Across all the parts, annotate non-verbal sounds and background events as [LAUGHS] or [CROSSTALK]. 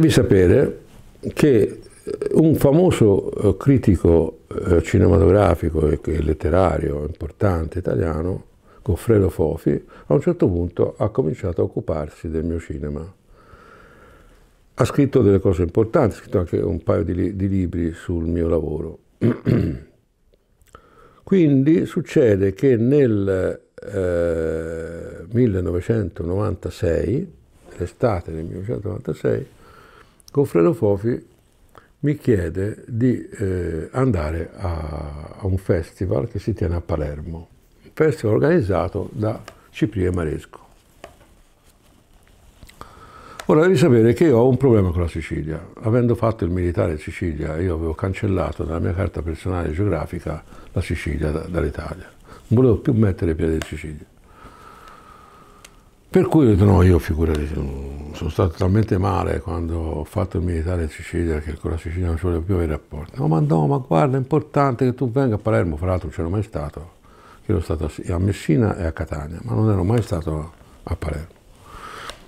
devi sapere che eh, un famoso eh, critico eh, cinematografico e letterario importante italiano, Goffredo Fofi, a un certo punto ha cominciato a occuparsi del mio cinema. Ha scritto delle cose importanti, ha scritto anche un paio di, di libri sul mio lavoro. [CLEARS THROAT] Quindi succede che nel eh, 1996, l'estate del 1996, Goffredo Fofi mi chiede di eh, andare a, a, un festival che si tiene a Palermo, un festival organizzato da Ciprie Maresco. Ora devi sapere che io ho un problema con la Sicilia. Avendo fatto il militare in Sicilia, io avevo cancellato dalla mia carta personale geografica la Sicilia dall'Italia. Non volevo più mettere piede in Sicilia. Per cui ho detto no, io figurati, sono stato talmente male quando ho fatto il militare in Sicilia che con la Sicilia non ci volevo più avere rapporti. No, ma no, ma guarda, è importante che tu venga a Palermo, fra l'altro non c'ero mai stato, io ero stato a Messina e a Catania, ma non ero mai stato a Palermo.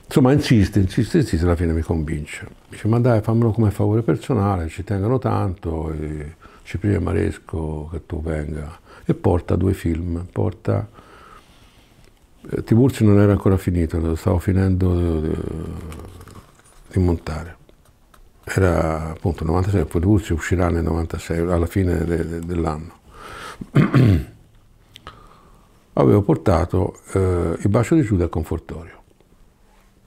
Insomma, insiste, insiste, insiste, alla fine mi convince. Dice, ma dai, fammelo come favore personale, ci tengono tanto, e Cipriano Maresco che tu venga e porta due film, porta eh, Tiburcio non era ancora finito, lo stavo finendo eh, di montare. Era appunto 96, poi Tiburcio uscirà nel 96, alla fine de, de, dell'anno. [CLEARS THROAT] Avevo portato eh, il bacio di Giuda al confortorio.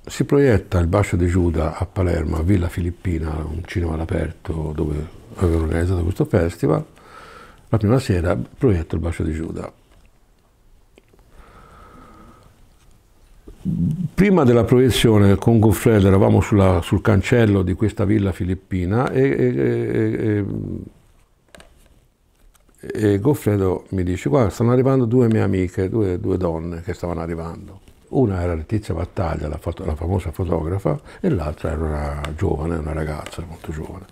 Si proietta il bacio di Giuda a Palermo, a Villa Filippina, un cinema all'aperto dove avevo organizzato questo festival. La prima sera proietto il bacio di Giuda Prima della proiezione con Goffredo eravamo sulla, sul cancello di questa villa filippina e, e, e, e Goffredo mi dice guarda stanno arrivando due mie amiche, due, due donne che stavano arrivando. Una era Letizia Battaglia, la, foto, la famosa fotografa, e l'altra era una giovane, una ragazza molto giovane,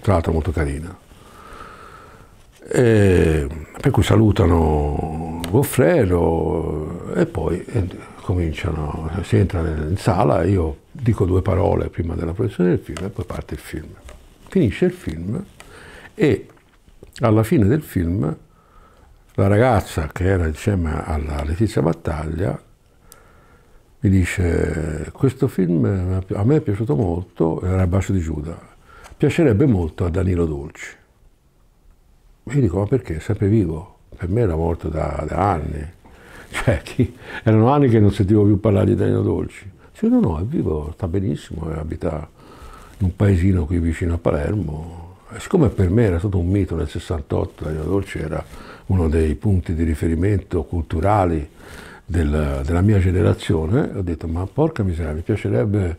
tra l'altro molto carina. E per cui salutano Goffredo e poi cominciano, si entra in sala, io dico due parole prima della proiezione del film e poi parte il film. Finisce il film e alla fine del film la ragazza che era insieme alla Letizia Battaglia mi dice questo film a me è piaciuto molto, era il Bacio di Giuda, piacerebbe molto a Danilo Dolci. E io dico ma perché? È sempre vivo, per me era morto da, da anni. Cioè, erano anni che non sentivo più parlare di Danilo Dolci. Dice, no, no, è vivo, sta benissimo, eh, abita in un paesino qui vicino a Palermo. E siccome per me era stato un mito nel 68, Danilo Dolci era uno dei punti di riferimento culturali del, della mia generazione, ho detto, ma porca miseria, mi piacerebbe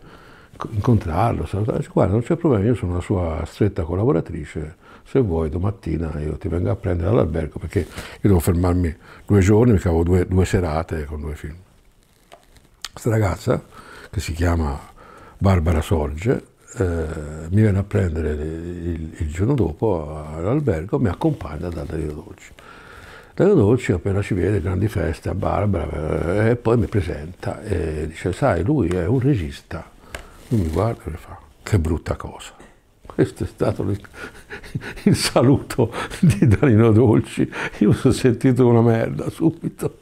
incontrarlo, salutarci. Guarda, non c'è problema, io sono una sua stretta collaboratrice, se vuoi domattina io ti vengo a prendere all'albergo perché io devo fermarmi due giorni mi cavo due, due serate con due film. Questa ragazza, che si chiama Barbara Sorge, eh, mi viene a prendere il, il giorno dopo all'albergo, mi accompagna da Dario Dolci. Dario Dolci appena ci vede, grandi feste a Barbara, eh, e poi mi presenta e dice, sai, lui è un regista. Lui mi guarda e mi fa, che brutta cosa. Questo è stato il saluto di Danilo Dolci. Io mi sono sentito una merda subito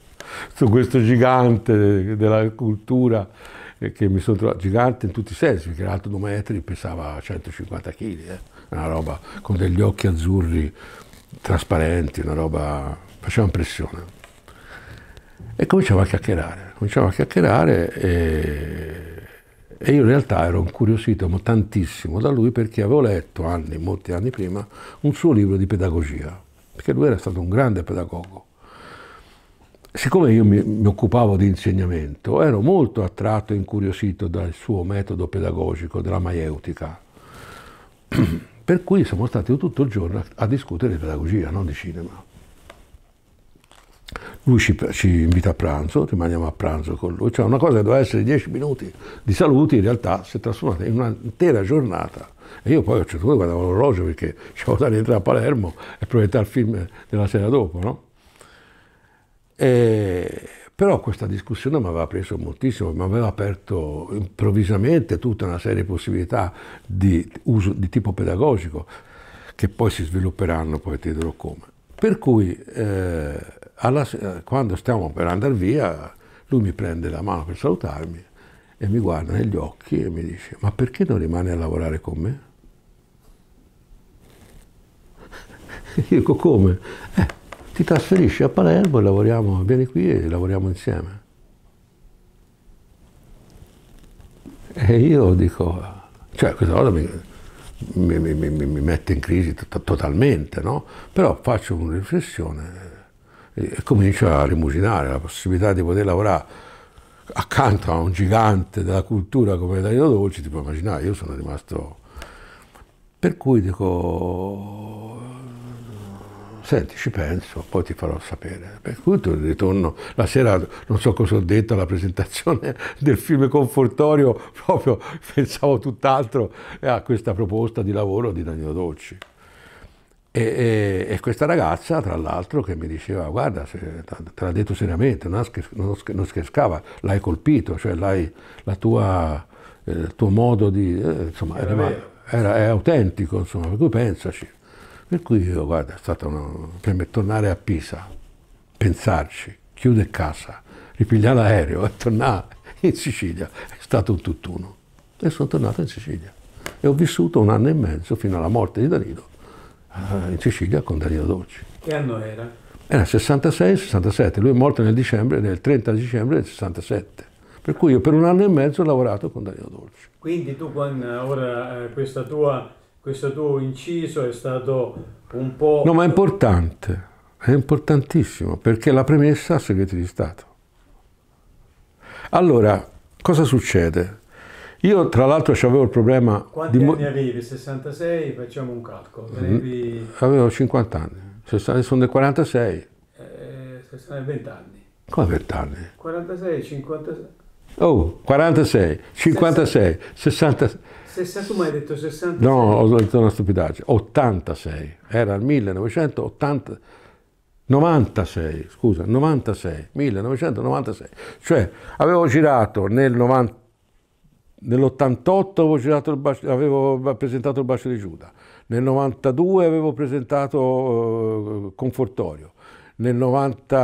su questo gigante della cultura che mi sono trovato gigante in tutti i sensi, perché era alto due metri pesava 150 kg, eh? una roba con degli occhi azzurri trasparenti, una roba faceva impressione. E cominciamo a chiacchierare, cominciamo a chiacchierare e e io in realtà ero incuriosito tantissimo da lui perché avevo letto anni, molti anni prima, un suo libro di pedagogia, perché lui era stato un grande pedagogo. Siccome io mi, mi occupavo di insegnamento, ero molto attratto e incuriosito dal suo metodo pedagogico della maieutica. [CLEARS THROAT] Per cui siamo stati tutto il giorno a discutere di pedagogia, non di cinema lui ci, ci, invita a pranzo, rimaniamo a pranzo con lui, cioè una cosa che doveva essere 10 minuti di saluti in realtà si è trasformata in un'intera giornata. E io poi a un certo punto guardavo l'orologio perché [LAUGHS] ci avevo da rientrare a Palermo e proiettare il film della sera dopo, no? E, però questa discussione mi aveva preso moltissimo, mi aveva aperto improvvisamente tutta una serie di possibilità di uso di tipo pedagogico che poi si svilupperanno, poi ti dirò come. Per cui... Eh, alla, eh, quando stiamo per andare via, lui mi prende la mano per salutarmi e mi guarda negli occhi e mi dice, ma perché non rimani a lavorare con me? [LAUGHS] Io dico come? Eh, ti trasferisci a Palermo e lavoriamo, vieni qui e lavoriamo insieme. E io dico, cioè questa cosa mi, mi, mi, mi mette in crisi totalmente, no? Però faccio una riflessione e comincia a rimuginare la possibilità di poter lavorare accanto a un gigante della cultura come Danilo Dolci, ti puoi immaginare, io sono rimasto... Per cui dico, senti, ci penso, poi ti farò sapere. Per cui ritorno la sera, non so cosa ho detto alla presentazione [LAUGHS] del film Confortorio, proprio [LAUGHS] pensavo tutt'altro a questa proposta di lavoro di Danilo Dolci. E, e, e, questa ragazza, tra l'altro, che mi diceva, guarda, se, te l'ha detto seriamente, non, non scherzava, l'hai colpito, cioè l'hai, tua, eh, il tuo modo di... Eh, insomma, era, era, è autentico, insomma, per cui pensaci. Per cui io, guarda, è stata una... per me tornare a Pisa, pensarci, chiudere casa, ripigliare l'aereo e tornare in Sicilia, è stato un tutt'uno. E sono tornato in Sicilia. E ho vissuto un anno e mezzo, fino alla morte di Danilo, Ah, in Sicilia con Danilo Dolci. Che anno era? Era 66-67, lui è morto nel, dicembre, nel 30 dicembre del 67. Per cui io per un anno e mezzo ho lavorato con Danilo Dolci. Quindi tu con ora eh, tua, questo tuo inciso è stato un po'... No, ma è importante, è importantissimo, perché la premessa al segreto di Stato. Allora, cosa succede? Io tra l'altro avevo il problema... Quanti di... anni avevi? 66? Facciamo un calcolo. Mhm. Avevi... Avevo 50 anni, sono del 46. Eh, sono 20 anni. Come 20 anni? 46, 56... Oh, 46, 56, 66. 60 tu mi hai detto 66? No, ho detto una stupidaggine, 86, era il 1980... 96, scusa, 96, 1996, cioè avevo girato nel 90, Nell'88 avevo, bacio, avevo, presentato il bacio di Giuda, nel 92 avevo presentato uh, Confortorio, nel, 90,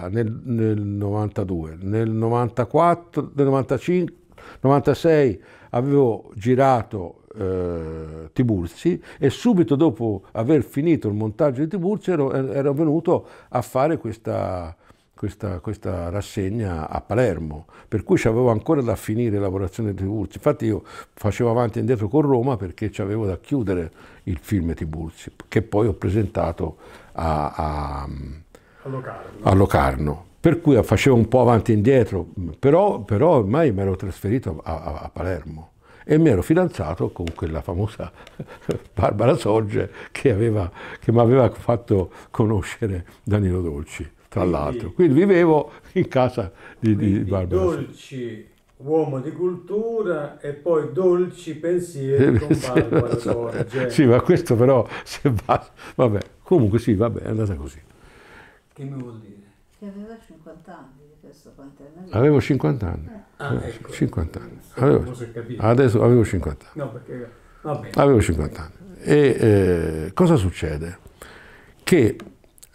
uh, ah, nel, nel 92, nel 94, nel 95, 96 avevo girato eh, Tiburzi e subito dopo aver finito il montaggio di Tiburzi ero, er, ero venuto a fare questa, questa, questa, rassegna a Palermo, per cui avevo ancora da finire lavorazione di Tiburzi. Infatti io facevo avanti e indietro con Roma perché avevo da chiudere il film Tiburzi, che poi ho presentato a, a, a, Locarno. a Locarno. Per cui facevo un po' avanti e indietro, però, però ormai mi ero trasferito a Palermo e mi ero fidanzato con quella famosa [LAUGHS] Barbara Sorge che, che mi aveva fatto conoscere Danilo Dolci all'altro. Quindi vivevo in casa di, di Barbara. Dolci uomo di cultura e poi dolci pensieri con Barbara Sorge. Sì, ma questo però se va, vabbè, comunque sì, vabbè, è andata così. Che mi vuol dire? Che aveva 50 anni Avevo 50 anni. Eh. Ah, ecco. 50 anni. Avevo, adesso avevo 50 anni. No, perché, Avevo 50 anni. E eh, cosa succede? Che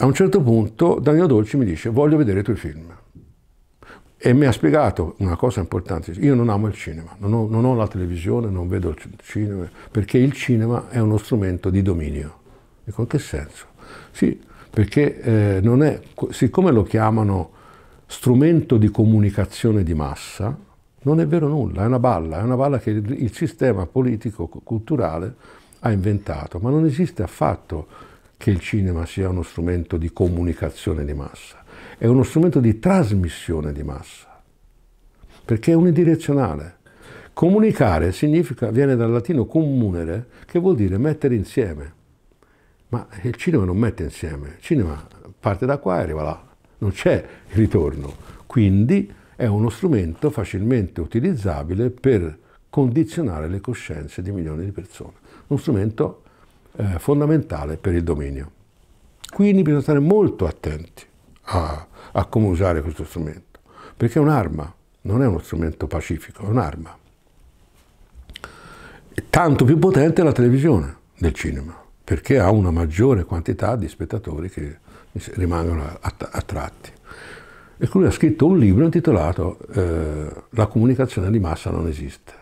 a un certo punto Danilo Dolci mi dice voglio vedere i tuoi film. E mi ha spiegato una cosa importante, io non amo il cinema, non ho, non ho la televisione, non vedo il cinema, perché il cinema è uno strumento di dominio. E con che senso? Sì, perché eh, non è, siccome lo chiamano strumento di comunicazione di massa, non è vero nulla, è una balla, è una balla che il, il sistema politico-culturale ha inventato, ma non esiste affatto che il cinema sia uno strumento di comunicazione di massa, è uno strumento di trasmissione di massa, perché è unidirezionale. Comunicare significa, viene dal latino comunere, che vuol dire mettere insieme. Ma il cinema non mette insieme, il cinema parte da qua e arriva là, non c'è ritorno. Quindi è uno strumento facilmente utilizzabile per condizionare le coscienze di milioni di persone. Uno strumento eh, fondamentale per il dominio. Quindi bisogna stare molto attenti a, a come usare questo strumento, perché è un'arma, non è uno strumento pacifico, è un'arma. Tanto più potente è la televisione del cinema, perché ha una maggiore quantità di spettatori che rimangono attratti. E lui ha scritto un libro intitolato eh, La comunicazione di massa non esiste.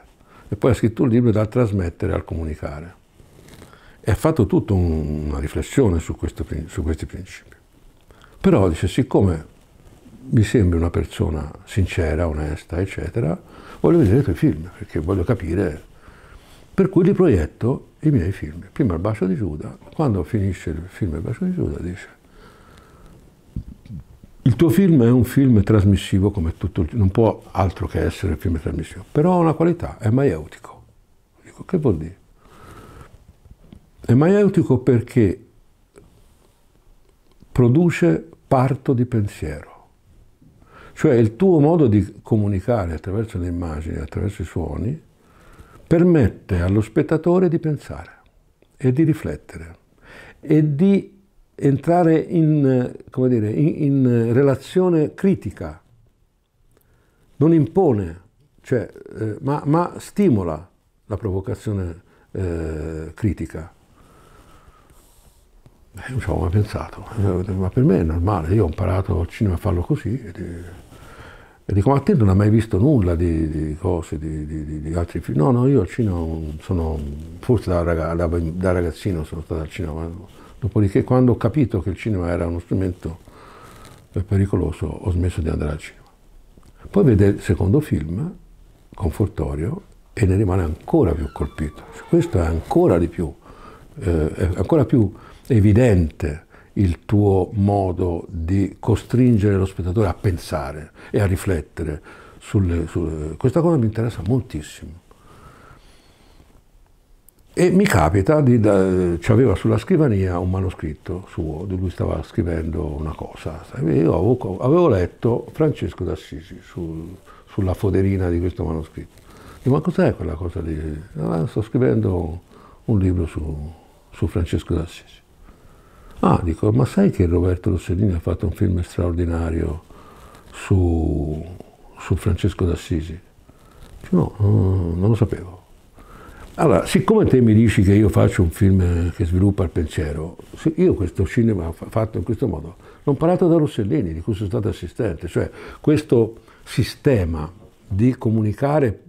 E poi ha scritto un libro da trasmettere al comunicare e ha fatto tutta un, una riflessione su, questo, su questi principi. Però dice, siccome mi sembri una persona sincera, onesta, eccetera, voglio vedere i tuoi film, perché voglio capire. Per cui li proietto i miei film. Prima il bacio di Giuda, quando finisce il film Il bacio di Giuda dice il tuo film è un film trasmissivo come tutto il non può altro che essere un film trasmissivo, però ha una qualità, è maieutico. Dico, che vuol dire? È maieutico perché produce parto di pensiero. Cioè il tuo modo di comunicare attraverso le immagini, attraverso i suoni, permette allo spettatore di pensare e di riflettere e di entrare in, dire, in, in relazione critica. Non impone, cioè, eh, ma, ma, stimola la provocazione eh, critica. Eh, non ci avevo mai pensato, eh, ma per me è normale, io ho imparato al cinema a farlo così. E, e dico, ma te non hai mai visto nulla di, di cose, di, di, altri film? No, no, io al cinema sono, forse da, raga, da, da ragazzino sono stato al cinema, dopodiché quando ho capito che il cinema era uno strumento pericoloso ho smesso di andare al cinema. Poi vede il secondo film, Confortorio, e ne rimane ancora più colpito. Questo è ancora di più, eh, è ancora più evidente il tuo modo di costringere lo spettatore a pensare e a riflettere. Sulle, sulle... Questa cosa mi interessa moltissimo. E mi capita di... Da... c'aveva sulla scrivania un manoscritto suo, di lui stava scrivendo una cosa. Io avevo, avevo letto Francesco d'Assisi sul, sulla foderina di questo manoscritto. Dico, ma cos'è quella cosa lì? Ah, sto scrivendo un libro su, su Francesco d'Assisi. Ah, dico, ma sai che Roberto Rossellini ha fatto un film straordinario su, su Francesco d'Assisi? No, non lo sapevo. Allora, siccome te mi dici che io faccio un film che sviluppa il pensiero, io questo cinema fatto in questo modo l'ho imparato da Rossellini, di cui sono stato assistente, cioè questo sistema di comunicare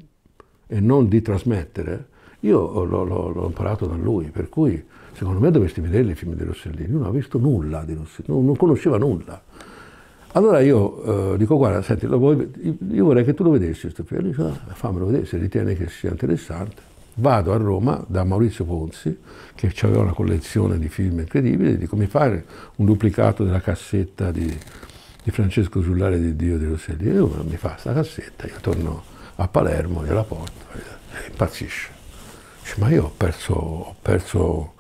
e non di trasmettere, io l'ho imparato da lui, per cui Secondo me dovresti vedere i film di Rossellini, non ha visto nulla di Rossellini, non, conosceva nulla. Allora io eh, dico, guarda, senti, vuoi, io vorrei che tu lo vedessi questo film. Dice, ah, fammelo vedere, se ritieni che sia interessante. Vado a Roma da Maurizio Ponzi, che aveva una collezione di film incredibili, e dico, mi fai un duplicato della cassetta di, di Francesco Giullare di Dio di Rossellini? E mi fa questa cassetta, io torno a Palermo, gliela porto, e impazzisce. Dice, ma io ho perso, ho perso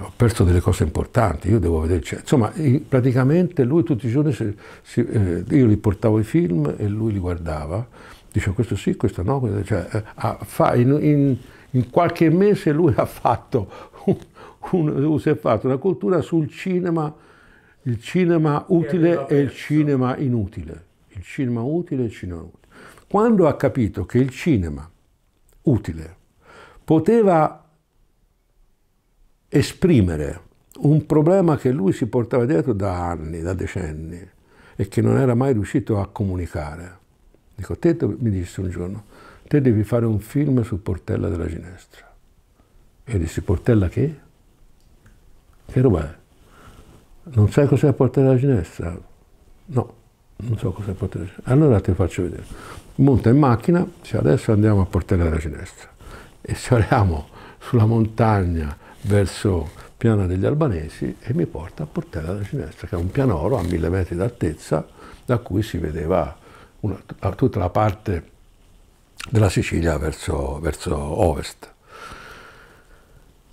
ho perso delle cose importanti, io devo vedere, cioè, insomma praticamente lui tutti i giorni, si, si, eh, io gli portavo i film e lui li guardava, diceva questo sì, questo no, questo, cioè, eh, fa, in, in, in, qualche mese lui [LAUGHS] ha fatto, un, un, si è fatto una cultura sul cinema, il cinema utile e il cinema inutile, il cinema utile e il cinema inutile. Quando ha capito che il cinema utile poteva esprimere un problema che lui si portava dietro da anni, da decenni e che non era mai riuscito a comunicare. Dico, te mi disse un giorno, te devi fare un film su Portella della Ginestra. E io Portella che? Che roba è? Non sai cos'è Portella della Ginestra? No, non so cos'è Portella della Ginestra. Allora te lo faccio vedere. Monta in macchina, cioè adesso andiamo a Portella della Ginestra. E saliamo sulla montagna, verso Piana degli Albanesi e mi porta a Portella della Ginestra, che è un pianoro a mille metri d'altezza da cui si vedeva una, tutta la parte della Sicilia verso, verso ovest.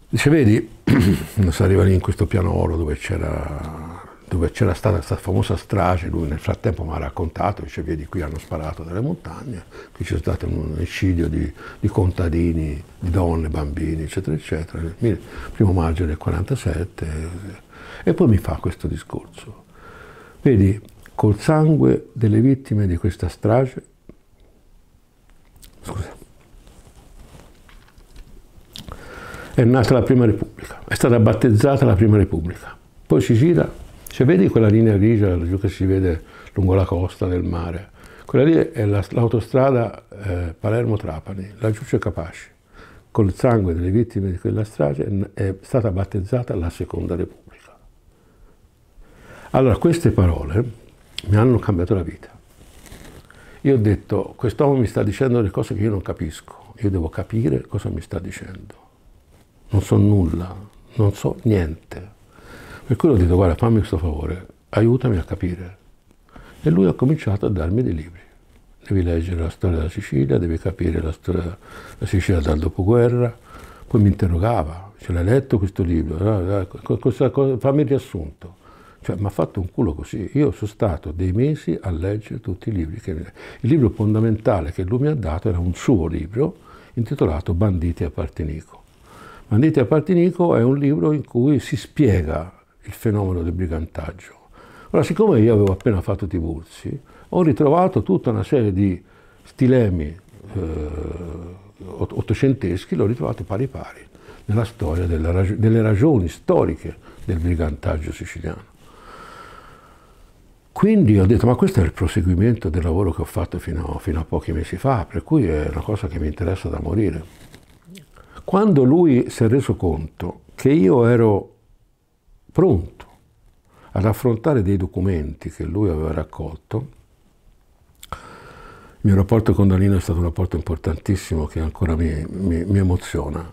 Dice, vedi, [CLEARS THROAT] si arriva lì in questo pianoro dove c'era dove c'era stata questa famosa strage, lui nel frattempo mi ha raccontato, dice vedi qui hanno sparato dalle montagne, qui c'è stato un eccidio di, di, contadini, di donne, bambini, eccetera, eccetera, il primo maggio del 47 e poi mi fa questo discorso. Vedi, col sangue delle vittime di questa strage, scusa, è nata la Prima Repubblica, è stata battezzata la Prima Repubblica, poi si gira se vedi quella linea grigia laggiù che si vede lungo la costa del mare, quella lì è l'autostrada eh, Palermo-Trapani, laggiù c'è Capaci. Col sangue delle vittime di quella strage è stata battezzata la Seconda Repubblica. Allora, queste parole mi hanno cambiato la vita. Io ho detto, quest'uomo mi sta dicendo delle cose che io non capisco, io devo capire cosa mi sta dicendo. Non so nulla, non so niente. Per quello ho detto, guarda, fammi questo favore, aiutami a capire. E lui ha cominciato a darmi dei libri. Devi leggere la storia della Sicilia, devi capire la storia della Sicilia dal dopoguerra. Poi mi interrogava, ce l'hai letto questo libro? Ah, ah, fammi il riassunto. Cioè, mi ha fatto un culo così. Io sono stato dei mesi a leggere tutti i libri. Che... Il libro fondamentale che lui mi ha dato era un suo libro intitolato Banditi a Partinico. Banditi a Partinico è un libro in cui si spiega il fenomeno del brigantaggio. Ora, siccome io avevo appena fatto Tiburzi, ho ritrovato tutta una serie di stilemi eh, ottocenteschi, l'ho ritrovato pari pari nella storia della, delle ragioni storiche del brigantaggio siciliano. Quindi ho detto, ma questo è il proseguimento del lavoro che ho fatto fino, fino a pochi mesi fa, per cui è una cosa che mi interessa da morire. Quando lui si è reso conto che io ero pronto ad affrontare dei documenti che lui aveva raccolto. Il mio rapporto con Danilo è stato un rapporto importantissimo che ancora mi, mi, mi emoziona.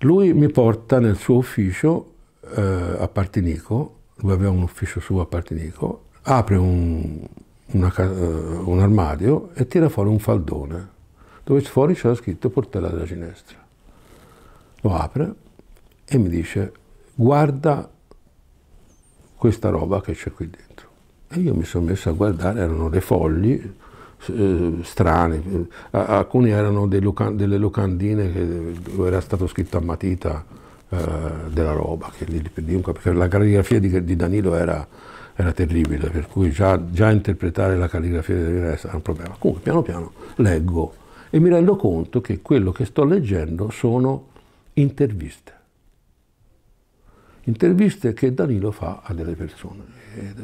Lui mi porta nel suo ufficio eh, a Partinico, lui aveva un ufficio suo a Partinico, apre un, una, eh, un armadio e tira fuori un faldone dove fuori c'era scritto Portella della Ginestra. Lo apre e mi dice guarda questa roba che c'è qui dentro. E io mi sono messo a guardare, erano dei fogli eh, strani, alcuni erano delle locandine dove era stato scritto a matita eh, della roba, che, perché la calligrafia di, di Danilo era, era, terribile, per cui già, già interpretare la calligrafia di Danilo era un problema. Comunque piano piano leggo e mi rendo conto che quello che sto leggendo sono interviste interviste che Danilo fa a delle persone. Ed,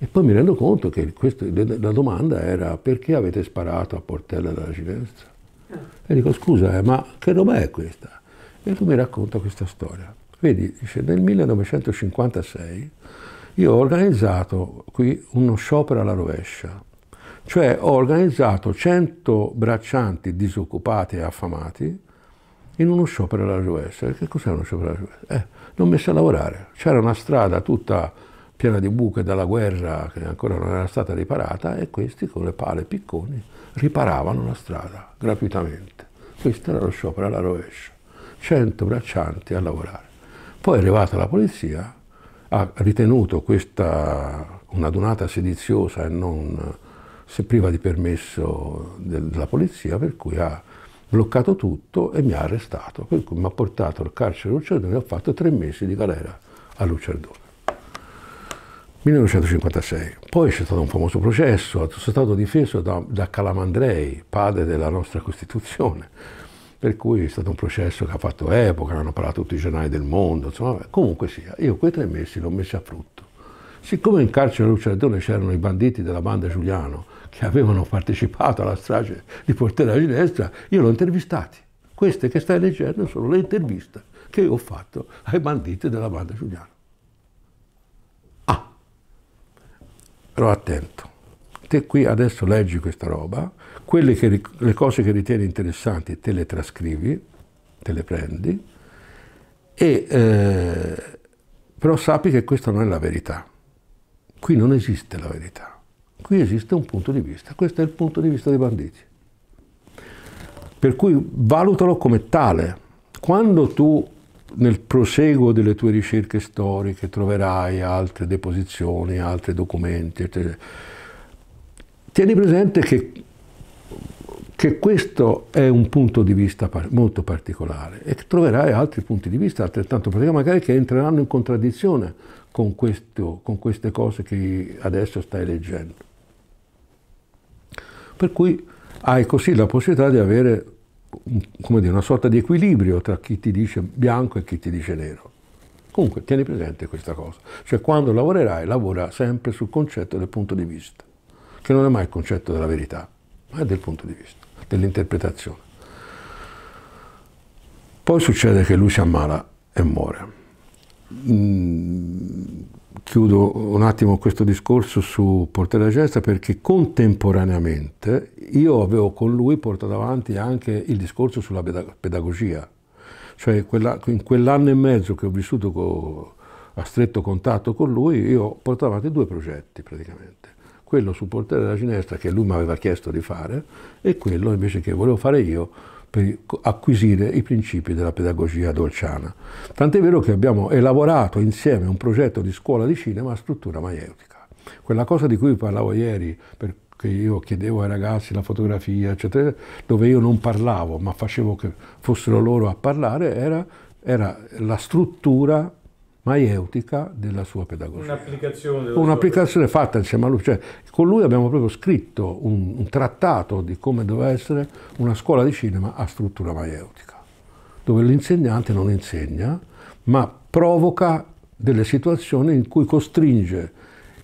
e poi mi rendo conto che questo, la domanda era perché avete sparato a Portella della Ginestra? E dico scusa, eh, ma che roba è questa? E lui mi racconta questa storia. Vedi, dice, nel 1956 io ho organizzato qui uno sciopero alla rovescia, cioè ho organizzato 100 braccianti disoccupati e affamati in uno sciopero alla rovescia. Che cos'è uno sciopero alla rovescia? Eh, l'ho messa a lavorare. C'era una strada tutta piena di buche dalla guerra che ancora non era stata riparata e questi con le pale picconi riparavano la strada gratuitamente. Questo era lo sciopero alla rovescia. 100 braccianti a lavorare. Poi è arrivata la polizia, ha ritenuto questa una donata sediziosa e non priva di permesso della polizia, per cui ha bloccato tutto e mi ha arrestato. mi ha portato al carcere Lucerdone e ho fatto tre mesi di galera a Lucerdone. 1956. Poi c'è stato un famoso processo, sono stato difeso da, da, Calamandrei, padre della nostra Costituzione, per cui è stato un processo che ha fatto epoca, hanno parlato tutti i giornali del mondo, insomma, comunque sia, io quei tre mesi l'ho messo a frutto. Siccome in carcere Lucerdone c'erano i banditi della banda Giuliano, che avevano partecipato alla strage di Portella Ginestra, io l'ho intervistati. Queste che stai leggendo sono le interviste che ho fatto ai banditi della banda Giuliano. Ah, però attento, te qui adesso leggi questa roba, quelle che, le cose che ritieni interessanti te le trascrivi, te le prendi, e, eh, però sappi che questa non è la verità. Qui non esiste la verità qui esiste un punto di vista, questo è il punto di vista dei banditi. Per cui valutalo come tale. Quando tu nel proseguo delle tue ricerche storiche troverai altre deposizioni, altri documenti, eccetera, tieni presente che, che questo è un punto di vista molto particolare e che troverai altri punti di vista altrettanto particolari, magari che entreranno in contraddizione con, questo, con queste cose che adesso stai leggendo per cui hai così la possibilità di avere dire, una sorta di equilibrio tra chi ti dice bianco e chi ti dice nero. Comunque tieni presente questa cosa, cioè quando lavorerai lavora sempre sul concetto del punto di vista, che non è mai il concetto della verità, ma è del punto di vista, dell'interpretazione. Poi succede che lui si ammala e muore. Mm chiudo un attimo questo discorso su Porta della Gesta perché contemporaneamente io avevo con lui portato avanti anche il discorso sulla pedagogia, cioè quella, in quell'anno e mezzo che ho vissuto co, a stretto contatto con lui io ho portato avanti due progetti praticamente, quello su Porta della Ginestra che lui mi aveva chiesto di fare e quello invece che volevo fare io per acquisire i principi della pedagogia dolciana. Tant'è vero che abbiamo elaborato insieme un progetto di scuola di cinema a struttura maieutica. Quella cosa di cui parlavo ieri, perché io chiedevo ai ragazzi la fotografia, eccetera, dove io non parlavo, ma facevo che fossero loro a parlare, era, era la struttura maieutica della sua pedagogia. Un'applicazione. Un'applicazione fatta insieme a lui, cioè con lui abbiamo proprio scritto un, un trattato di come doveva essere una scuola di cinema a struttura maieutica, dove l'insegnante non insegna, ma provoca delle situazioni in cui costringe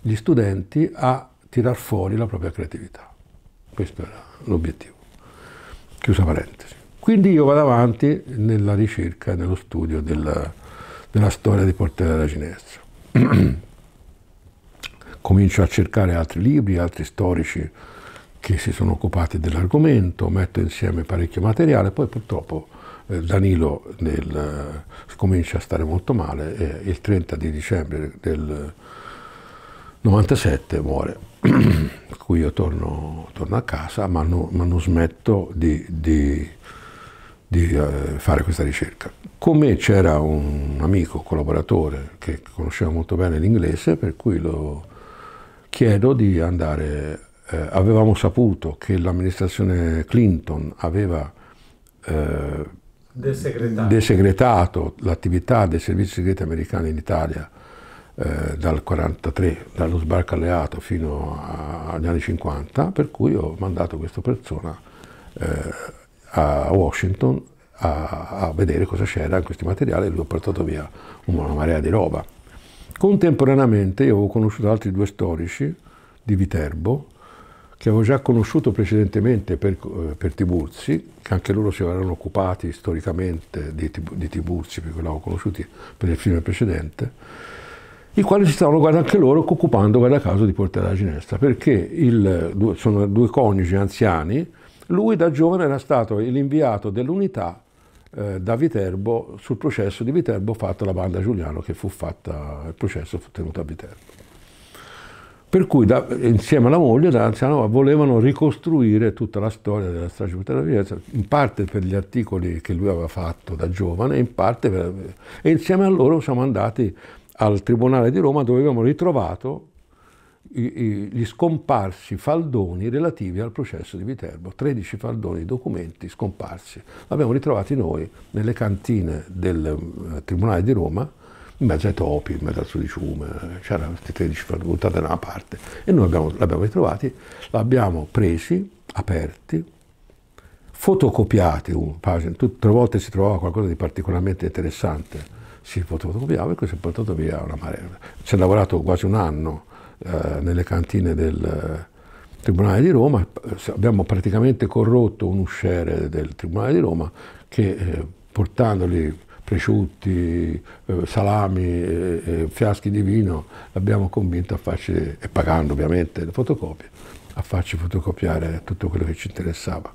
gli studenti a tirar fuori la propria creatività. Questo era l'obiettivo. Chiusa parentesi. Quindi io vado avanti nella ricerca, nello studio della della storia di Portella della Ginestra. [CLEARS THROAT] Comincio a cercare altri libri, altri storici che si sono occupati dell'argomento, metto insieme parecchio materiale, poi purtroppo eh, Danilo nel, eh, comincia a stare molto male e il 30 di dicembre del 97 muore. cui [CLEARS THROAT] io torno, torno, a casa, ma, no, ma non smetto di, di di eh, fare questa ricerca. Con me c'era un amico collaboratore che conosceva molto bene l'inglese, per cui lo chiedo di andare. Eh, avevamo saputo che l'amministrazione Clinton aveva eh, desegretato, desegretato l'attività dei servizi segreti americani in Italia eh, dal 1943, dallo sbarco alleato fino a, agli anni 50, per cui ho mandato questa persona eh, a Washington a, a vedere cosa c'era in questi materiali e lui ha portato via una marea di roba. Contemporaneamente io avevo conosciuto altri due storici di Viterbo che avevo già conosciuto precedentemente per, eh, per Tiburzi, che anche loro si erano occupati storicamente di, di Tiburzi, perché l'avevo conosciuti per il film precedente, i quali si stavano, guarda anche loro, occupando, guarda caso, di Porta alla Ginestra, perché il, sono due coniugi anziani, lui da giovane era stato l'inviato dell'unità eh, da Viterbo sul processo di Viterbo fatto alla banda Giuliano che fu fatta, il processo fu tenuto a Viterbo. Per cui da, insieme alla moglie da Anzianova volevano ricostruire tutta la storia della strage di viteravienza, in parte per gli articoli che lui aveva fatto da giovane, in parte per, e insieme a loro siamo andati al Tribunale di Roma dove abbiamo ritrovato gli scomparsi faldoni relativi al processo di Viterbo, 13 faldoni di documenti scomparsi. L'abbiamo ritrovati noi nelle cantine del eh, Tribunale di Roma, in mezzo ai topi, in mezzo al sudiciume, c'erano questi 13 faldoni buttati da una parte e noi abbiamo, l'abbiamo ritrovati, l'abbiamo presi, aperti, fotocopiati, pagina, tutte le volte si trovava qualcosa di particolarmente interessante, si fotocopiava e questo è portato via una marea. Ci è lavorato quasi un anno eh, nelle cantine del eh, Tribunale di Roma, abbiamo praticamente corrotto un usciere del Tribunale di Roma che eh, portandoli prosciutti, eh, salami, eh, eh, fiaschi di vino, l'abbiamo convinto a farci, e pagando ovviamente le fotocopie, a farci fotocopiare tutto quello che ci interessava.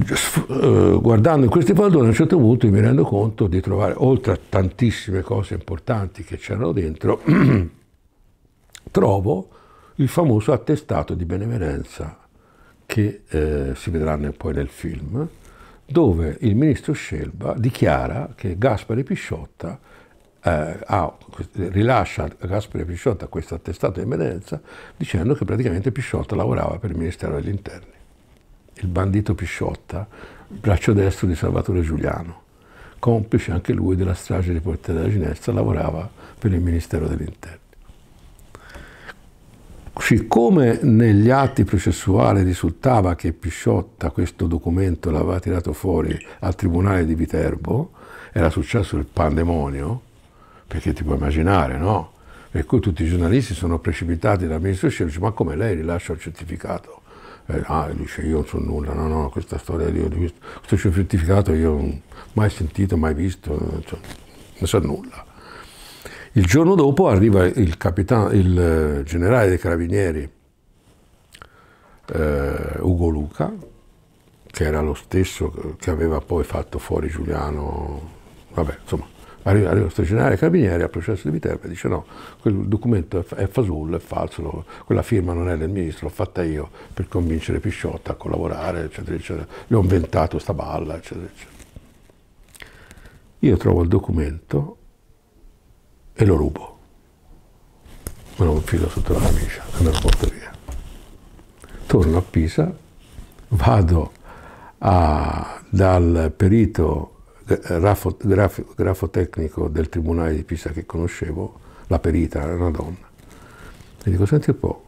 Eh, guardando in questi palloni a un certo punto mi rendo conto di trovare, oltre a tantissime cose importanti che c'erano dentro, [CLEARS THROAT] trovo il famoso attestato di benemerenza che eh, si vedrà poi nel film, dove il ministro Scelba dichiara che Gaspare Pisciotta eh, ha, rilascia a Gaspare Pisciotta questo attestato di benemerenza dicendo che praticamente Pisciotta lavorava per il Ministero degli Interni il bandito Pisciotta, braccio destro di Salvatore Giuliano, complice anche lui della strage di Porta della Ginestra, lavorava per il Ministero dell'Interno. Siccome negli atti processuali risultava che Pisciotta questo documento l'aveva tirato fuori al Tribunale di Viterbo, era successo il pandemonio, perché ti puoi immaginare, no? Per cui tutti i giornalisti sono precipitati dal ministro Scelci, ma come lei rilascia il certificato? eh, ah, dice io non so nulla, no, no, questa storia di questo, certificato io non mai sentito, mai visto, cioè, non so nulla. Il giorno dopo arriva il, capitano, il eh, generale dei carabinieri eh, Ugo Luca, che era lo stesso che aveva poi fatto fuori Giuliano, vabbè, insomma, arriva, arriva stagionale carabinieri al processo di Viterbo e dice no, quel documento è fasullo, è falso, quella firma non è del ministro, l'ho fatta io per convincere Pisciotta a collaborare, eccetera, eccetera. Le ho inventato sta balla, eccetera, eccetera. Io trovo il documento e lo rubo. Me lo infilo sotto la camicia e me lo porto via. Torno a Pisa, vado a, dal perito grafo, grafo, grafo tecnico del tribunale di Pisa che conoscevo, la perita era una donna. E dico, senti un po',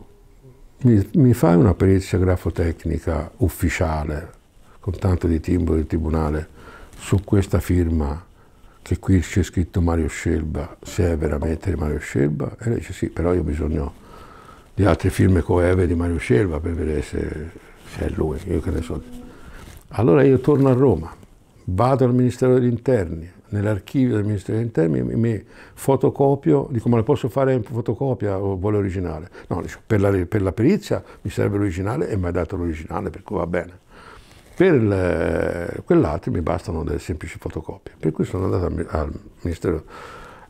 mi, mi fai una perizia grafo tecnica ufficiale, con tanto di timbro del tribunale, su questa firma che qui c'è scritto Mario Scelba, se è veramente Mario Scelba? E lei dice sì, però io ho bisogno di altre firme coeve di Mario Scelba per vedere se, se è lui, io che ne so. Allora io torno a Roma, vado al Ministero degli Interni, nell'archivio del Ministero degli Interni, mi, mi fotocopio, dico ma la posso fare in fotocopia o vuole originale? No, per la, per la perizia mi serve l'originale e mi ha dato l'originale, per cui va bene. Per quell'altro mi bastano delle semplici fotocopie, per cui sono andato al Ministero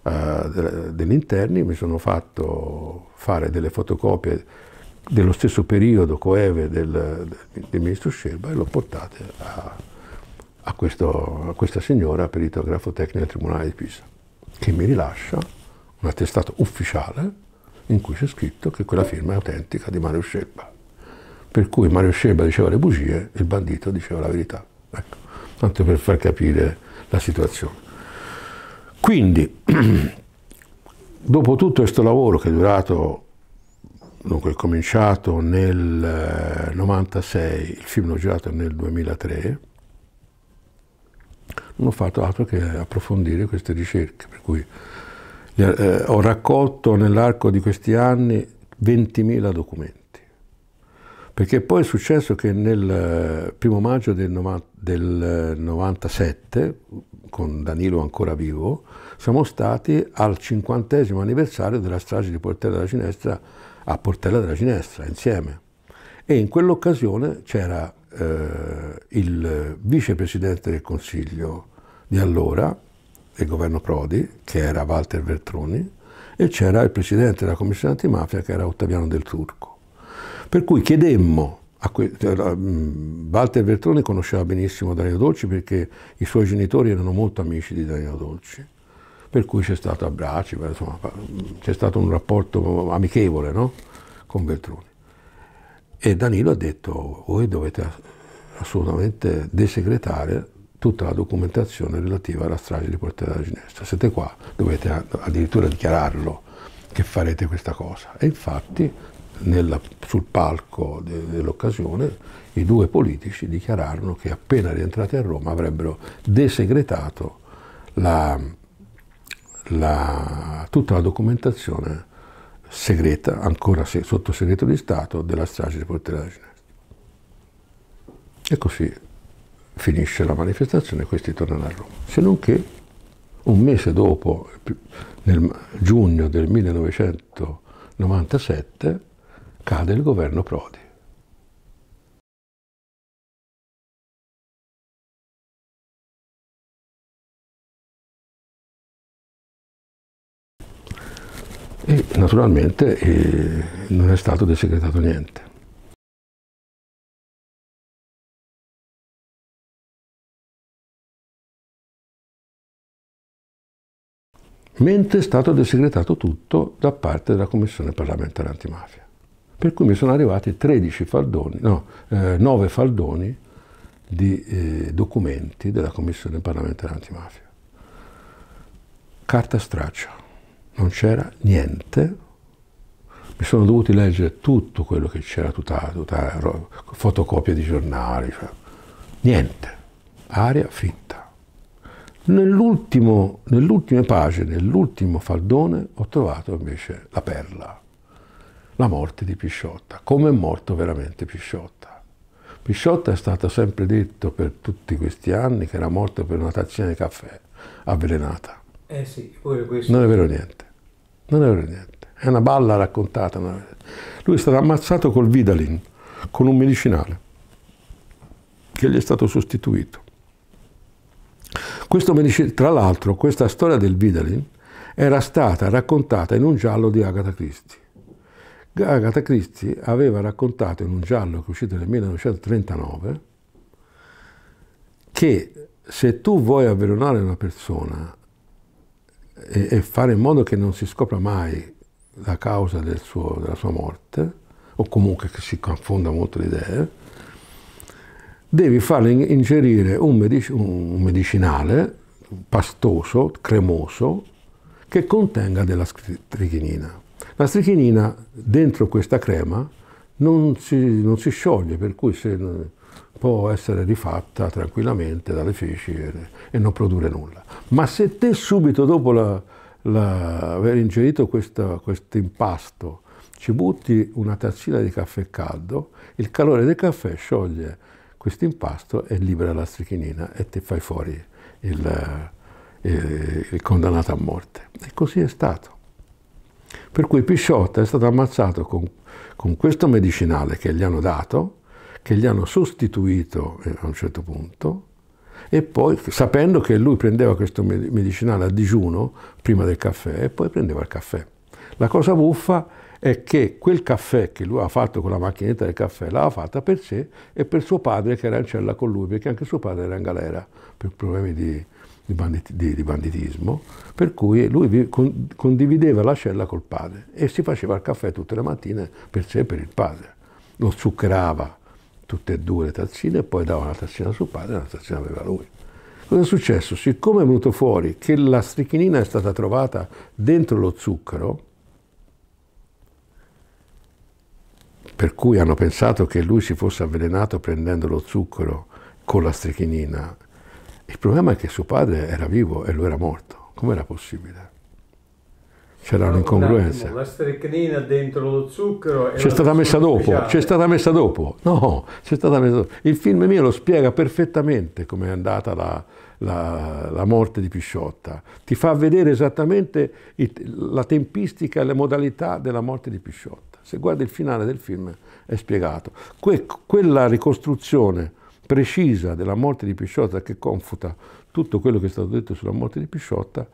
uh, degli Interni, mi sono fatto fare delle fotocopie dello stesso periodo coeve del, del, ministro Scelba e l'ho portate a, a, questo, a questa signora perito tecnico del Tribunale di Pisa, che mi rilascia un attestato ufficiale in cui c'è scritto che quella firma è autentica di Mario Scelba. Per cui Mario Scelba diceva le bugie, il bandito diceva la verità. Ecco, tanto per far capire la situazione. Quindi, [CLEARS THROAT] dopo tutto questo lavoro che è durato, dunque è cominciato nel 96, eh, il film l'ho girato nel 2003, non ho fatto altro che approfondire queste ricerche, per cui eh, eh ho raccolto nell'arco di questi anni 20.000 documenti. Perché poi è successo che nel eh, primo maggio del, 90, del 97, eh, con Danilo ancora vivo, siamo stati al cinquantesimo anniversario della strage di Portella della Ginestra a Portella della Ginestra, insieme. E in quell'occasione c'era eh, il vicepresidente del Consiglio di allora, il governo Prodi, che era Walter Vertroni, e c'era il presidente della commissione antimafia che era Ottaviano Del Turco. Per cui chiedemmo a Que... Mm, Walter Vertrone conosceva benissimo Danilo Dolci perché i suoi genitori erano molto amici di Danilo Dolci, per cui c'è stato abbracci, insomma, mm, c'è stato un rapporto amichevole no? con Veltroni. E Danilo ha detto voi dovete assolutamente desegretare tutta la documentazione relativa alla strage di Porta della Ginestra. Siete qua, dovete addirittura dichiararlo che farete questa cosa. E infatti nella, sul palco de, dell'occasione i due politici dichiararono che appena rientrati a Roma avrebbero desegretato la, la, tutta la documentazione segreta, ancora se, sotto segreto di Stato, della strage di Portella Ginestra. E così finisce la manifestazione e questi tornano a Roma. Se non che un mese dopo, nel giugno del 1997, cade il governo Prodi. E naturalmente eh, non è stato desegretato niente. mentre è stato desegretato tutto da parte della Commissione parlamentare antimafia. Per cui mi sono arrivati 13 faldoni, no, eh, 9 faldoni di eh, documenti della Commissione parlamentare antimafia. Carta straccia, non c'era niente. Mi sono dovuti leggere tutto quello che c'era, tutta, tutta fotocopia di giornali, cioè, niente, aria fitta. Nell'ultimo, nell'ultima pagina, nell'ultimo faldone, ho trovato invece la perla, la morte di Pisciotta, come è morto veramente Pisciotta. Pisciotta è stato sempre detto per tutti questi anni che era morto per una tazzina di caffè avvelenata. Eh sì, pure questo. Non è vero niente, non è vero niente. È una balla raccontata. Lui è stato ammazzato col Vidalin, con un medicinale, che gli è stato sostituito Dice, tra l'altro questa storia del Vidalin era stata raccontata in un giallo di Agatha Christie. Agatha Christie aveva raccontato in un giallo che è uscito nel 1939 che se tu vuoi avvelenare una persona e, e, fare in modo che non si scopra mai la causa del suo, della sua morte, o comunque che si confonda molto le idee, devi farle ingerire un, medic- un medicinale pastoso, cremoso, che contenga della strichinina. La strichinina dentro questa crema non si, non si scioglie, per cui se, può essere rifatta tranquillamente dalle feci e, e, non produrre nulla. Ma se te subito dopo la, la, aver ingerito questo impasto ci butti una tazzina di caffè caldo, il calore del caffè scioglie questo impasto e libera la strichinina e ti fai fuori il, eh, il, il condannato a morte. E così è stato. Per cui Pisciotta è stato ammazzato con, con, questo medicinale che gli hanno dato, che gli hanno sostituito eh, a un certo punto, e poi sapendo che lui prendeva questo medicinale a digiuno prima del caffè e poi prendeva il caffè. La cosa buffa è è che quel caffè che lui aveva fatto con la macchinetta del caffè l'aveva fatta per sé e per suo padre che era in cella con lui, perché anche suo padre era in galera per problemi di, di, banditi, di, di banditismo, per cui lui con, condivideva la cella col padre e si faceva il caffè tutte le mattine per sé e per il padre. Lo zuccherava tutte e due le tazzine e poi dava una tazzina a suo padre e una tazzina aveva lui. Cosa è successo? Siccome è venuto fuori che la strichinina è stata trovata dentro lo zucchero, per cui hanno pensato che lui si fosse avvelenato prendendo lo zucchero con la strichinina. Il problema è che suo padre era vivo e lui era morto. Com'era possibile? C'era un'incongruenza. La strichnina dentro lo zucchero. C'è stata messa dopo, c'è stata messa dopo. No, c'è stata messa dopo. Il film mio lo spiega perfettamente come è andata la, la, la, morte di Pisciotta. Ti fa vedere esattamente il, la tempistica e le modalità della morte di Pisciotta. Se guardi il finale del film è spiegato. Que quella ricostruzione precisa della morte di Pisciotta che confuta tutto quello che è stato detto sulla morte di Pisciotta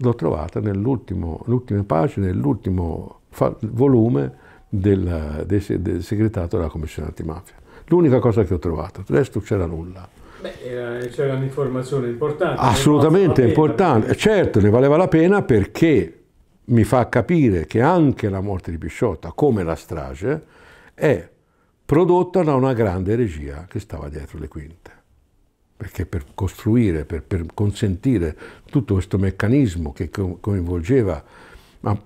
l'ho trovata nell'ultima pagina, nell'ultimo volume del, del, del, segretato della Commissione Antimafia. L'unica cosa che ho trovato, il resto c'era nulla. Beh, eh, c'era un'informazione importante. Assolutamente importante, certo, ne valeva la pena perché mi fa capire che anche la morte di Pisciotta, come la strage, è prodotta da una grande regia che stava dietro le quinte. Perché per costruire, per, per consentire tutto questo meccanismo che coinvolgeva ma,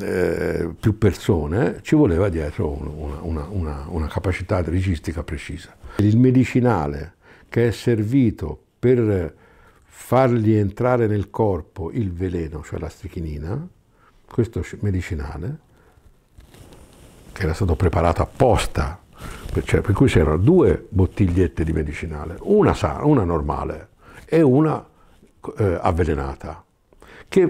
eh, più persone, ci voleva dietro una, una, una, una capacità registica precisa. Il medicinale che è servito per fargli entrare nel corpo il veleno, cioè la strichinina, questo medicinale, che era stato preparato apposta, cioè per cui c'erano due bottigliette di medicinale, una, sana, una normale e una eh, avvelenata, che,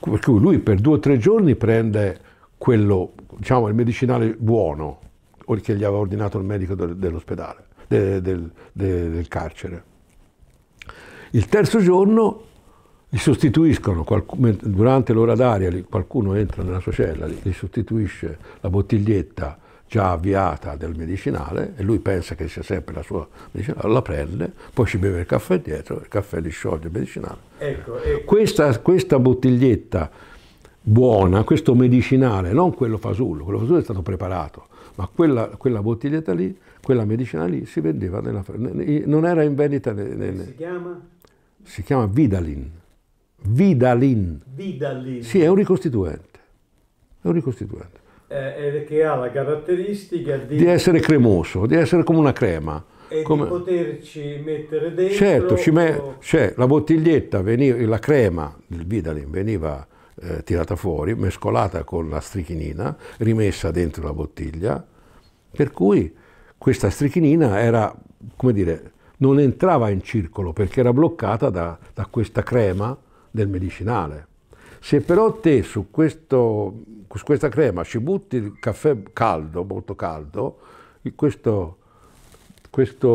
per cui lui per due o tre giorni prende quello, diciamo, il medicinale buono che gli aveva ordinato il medico dell'ospedale, del, del, del carcere. Il terzo giorno li sostituiscono durante l'ora d'aria, qualcuno entra nella sua cella, gli sostituisce la bottiglietta già avviata del medicinale e lui pensa che sia sempre la sua medicinale, la prende, poi ci beve il caffè dietro, il caffè li scioglie il medicinale. Ecco, ecco. Questa, questa bottiglietta buona, questo medicinale, non quello fasullo, quello fasullo è stato preparato, ma quella, quella bottiglietta lì, quella medicinale lì si vendeva, nella, non era in vendita. Nelle, si chiama? Si chiama Vidalin. Vidalin. Vidalin. Sì, è un ricostituente. È un ricostituente. Eh, eh, che ha la caratteristica di... di essere cremoso, di essere come una crema. E come... di poterci mettere dentro... Certo, ci met... o... cioè, la bottiglietta, veniva, la crema del Vidalin veniva eh, tirata fuori, mescolata con la strichinina, rimessa dentro la bottiglia, per cui questa strichinina era, come dire, non entrava in circolo perché era bloccata da, da questa crema del medicinale. Se però te su, questo, su questa crema ci butti il caffè caldo, molto caldo, questo, questo,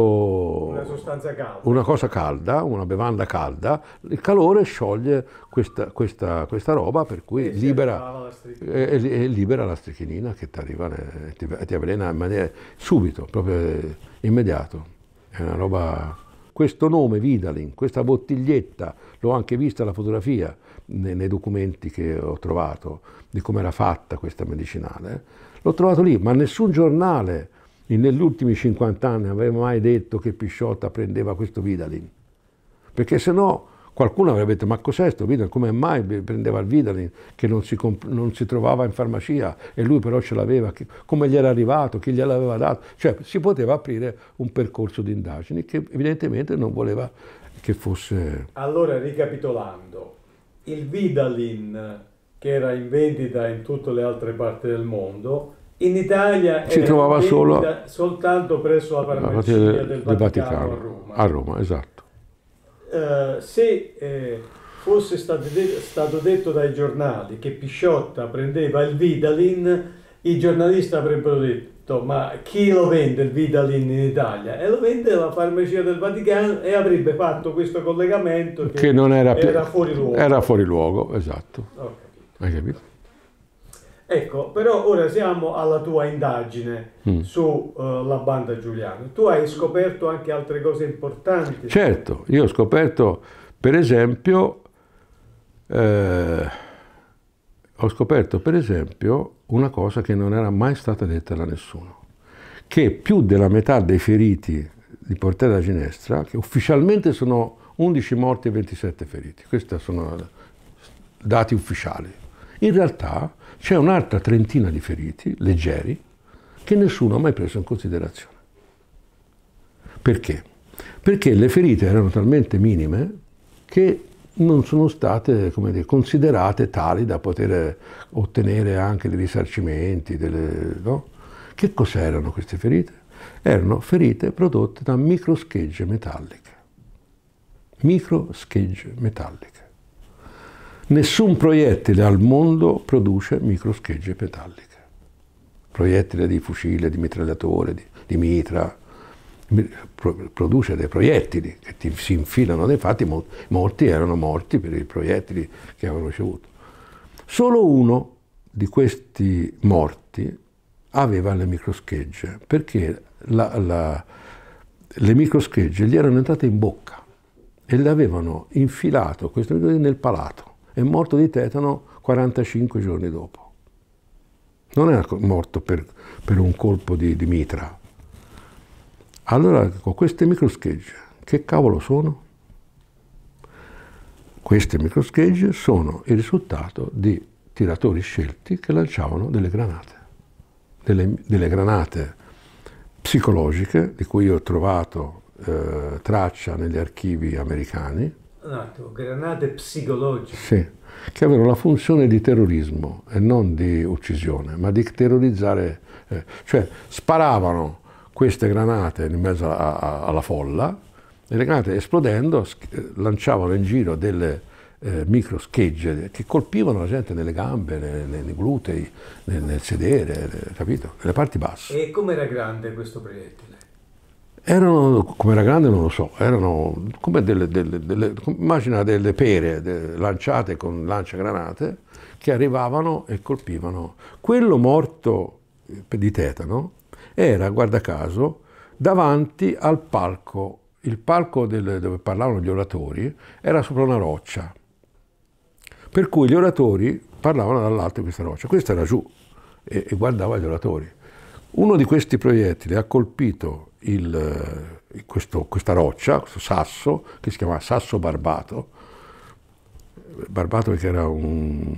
una sostanza calda, una cosa calda, una bevanda calda, il calore scioglie questa, questa, questa roba per cui libera la, e, e libera, la strichinina che arriva, ti, ti avvelena in maniera subito, proprio immediato. È una roba... Questo nome Vidalin, questa bottiglietta L'ho anche vista la fotografia nei, nei documenti che ho trovato di come era fatta questa medicinale. L'ho trovato lì, ma nessun giornale negli ultimi 50 anni aveva mai detto che Pisciotta prendeva questo Vidalin. Perché se no qualcuno avrebbe detto ma cos'è questo Vidalin, come mai prendeva il Vidalin che non si, non si, trovava in farmacia e lui però ce l'aveva, come gli era arrivato, chi gliel'aveva dato. Cioè si poteva aprire un percorso di indagini che evidentemente non voleva che fosse... Allora, ricapitolando, il Vidalin, che era in vendita in tutte le altre parti del mondo, in Italia si trovava solo, soltanto presso la farmacia del, del, del Vaticano, Vaticano a, Roma. a Roma. esatto. Uh, se eh, fosse stato, de stato, detto dai giornali che Pisciotta prendeva il Vidalin, i giornalisti avrebbero detto ma chi lo vende il Vitalin in Italia? E lo vende la farmacia del Vaticano e avrebbe fatto questo collegamento che, che non era, più, era, fuori luogo. Era fuori luogo, esatto. Capito. Hai capito? Ecco, però ora siamo alla tua indagine mm. sulla eh, uh, banda Giuliano. Tu hai scoperto anche altre cose importanti. Certo, io ho scoperto, per esempio... Eh, ho scoperto per esempio una cosa che non era mai stata detta da nessuno, che più della metà dei feriti di Portella Ginestra, che ufficialmente sono 11 morti e 27 feriti, questi sono dati ufficiali, in realtà c'è un'altra trentina di feriti leggeri che nessuno ha mai preso in considerazione. Perché? Perché le ferite erano talmente minime che non sono state dire, considerate tali da poter ottenere anche dei risarcimenti. Delle, no? Che cos'erano queste ferite? Erano ferite prodotte da microschegge metalliche. Microschegge metalliche. Nessun proiettile al mondo produce microschegge metalliche. Proiettile di fucile, di mitragliatore, di, di mitra, produce dei proiettili che ti, si infilano, dei fatti molti erano morti per i proiettili che avevano ricevuto. Solo uno di questi morti aveva le microschegge perché la, la, le microschegge gli erano entrate in bocca e le avevano infilato questo nel palato. È morto di tetano 45 giorni dopo. Non era morto per, per un colpo di, di mitra, allora con queste microschegge, che cavolo sono? Queste microschegge sono il risultato di tiratori scelti che lanciavano delle granate, delle, delle granate psicologiche, di cui ho trovato eh, traccia negli archivi americani. Attimo, granate psicologiche. Sì, che avevano la funzione di terrorismo e non di uccisione, ma di terrorizzare, eh, cioè sparavano queste granate in mezzo a, a, alla folla e le granate esplodendo eh, lanciavano in giro delle eh, micro schegge che colpivano la gente nelle gambe, nei, nei glutei, nel, nel sedere, capito? Nelle parti basse. E com'era grande questo proiettile? Erano, come era grande non lo so, erano come delle, delle, delle immagina delle pere de, lanciate con lanciagranate che arrivavano e colpivano. Quello morto eh, di Tetano era, guarda caso, davanti al palco. Il palco del, dove parlavano gli oratori era sopra una roccia, per cui gli oratori parlavano dall'alto di questa roccia. Questo era giù e, e, guardava gli oratori. Uno di questi proiettili ha colpito il, eh, questo, questa roccia, questo sasso, che si chiamava sasso barbato, barbato perché era un,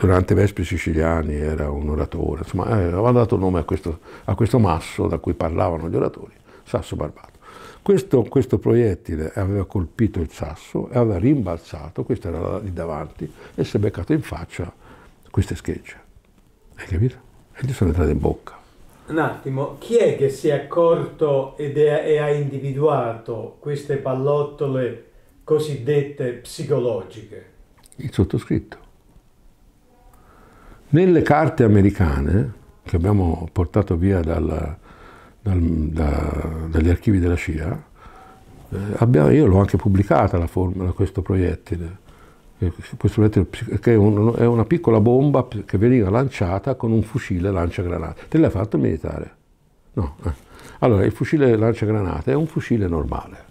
durante i Vespri siciliani era un oratore, insomma eh, aveva dato nome a questo, a questo, masso da cui parlavano gli oratori, Sasso Barbato. Questo, questo, proiettile aveva colpito il sasso e aveva rimbalzato, questo era lì davanti, e si è beccato in faccia queste schegge. Hai capito? E gli sono entrate in bocca. Un attimo, chi è che si è accorto è, e ha individuato queste pallottole cosiddette psicologiche? Il sottoscritto. Nelle carte americane, che abbiamo portato via dal, dal, da, dagli archivi della CIA, eh, abbiamo, io l'ho anche pubblicata la formula, questo proiettile, eh, questo proiettile che è, un, è, una piccola bomba che veniva lanciata con un fucile lanciagranate. Te l'ha fatto il militare? No. Eh. Allora, il fucile lanciagranate è un fucile normale,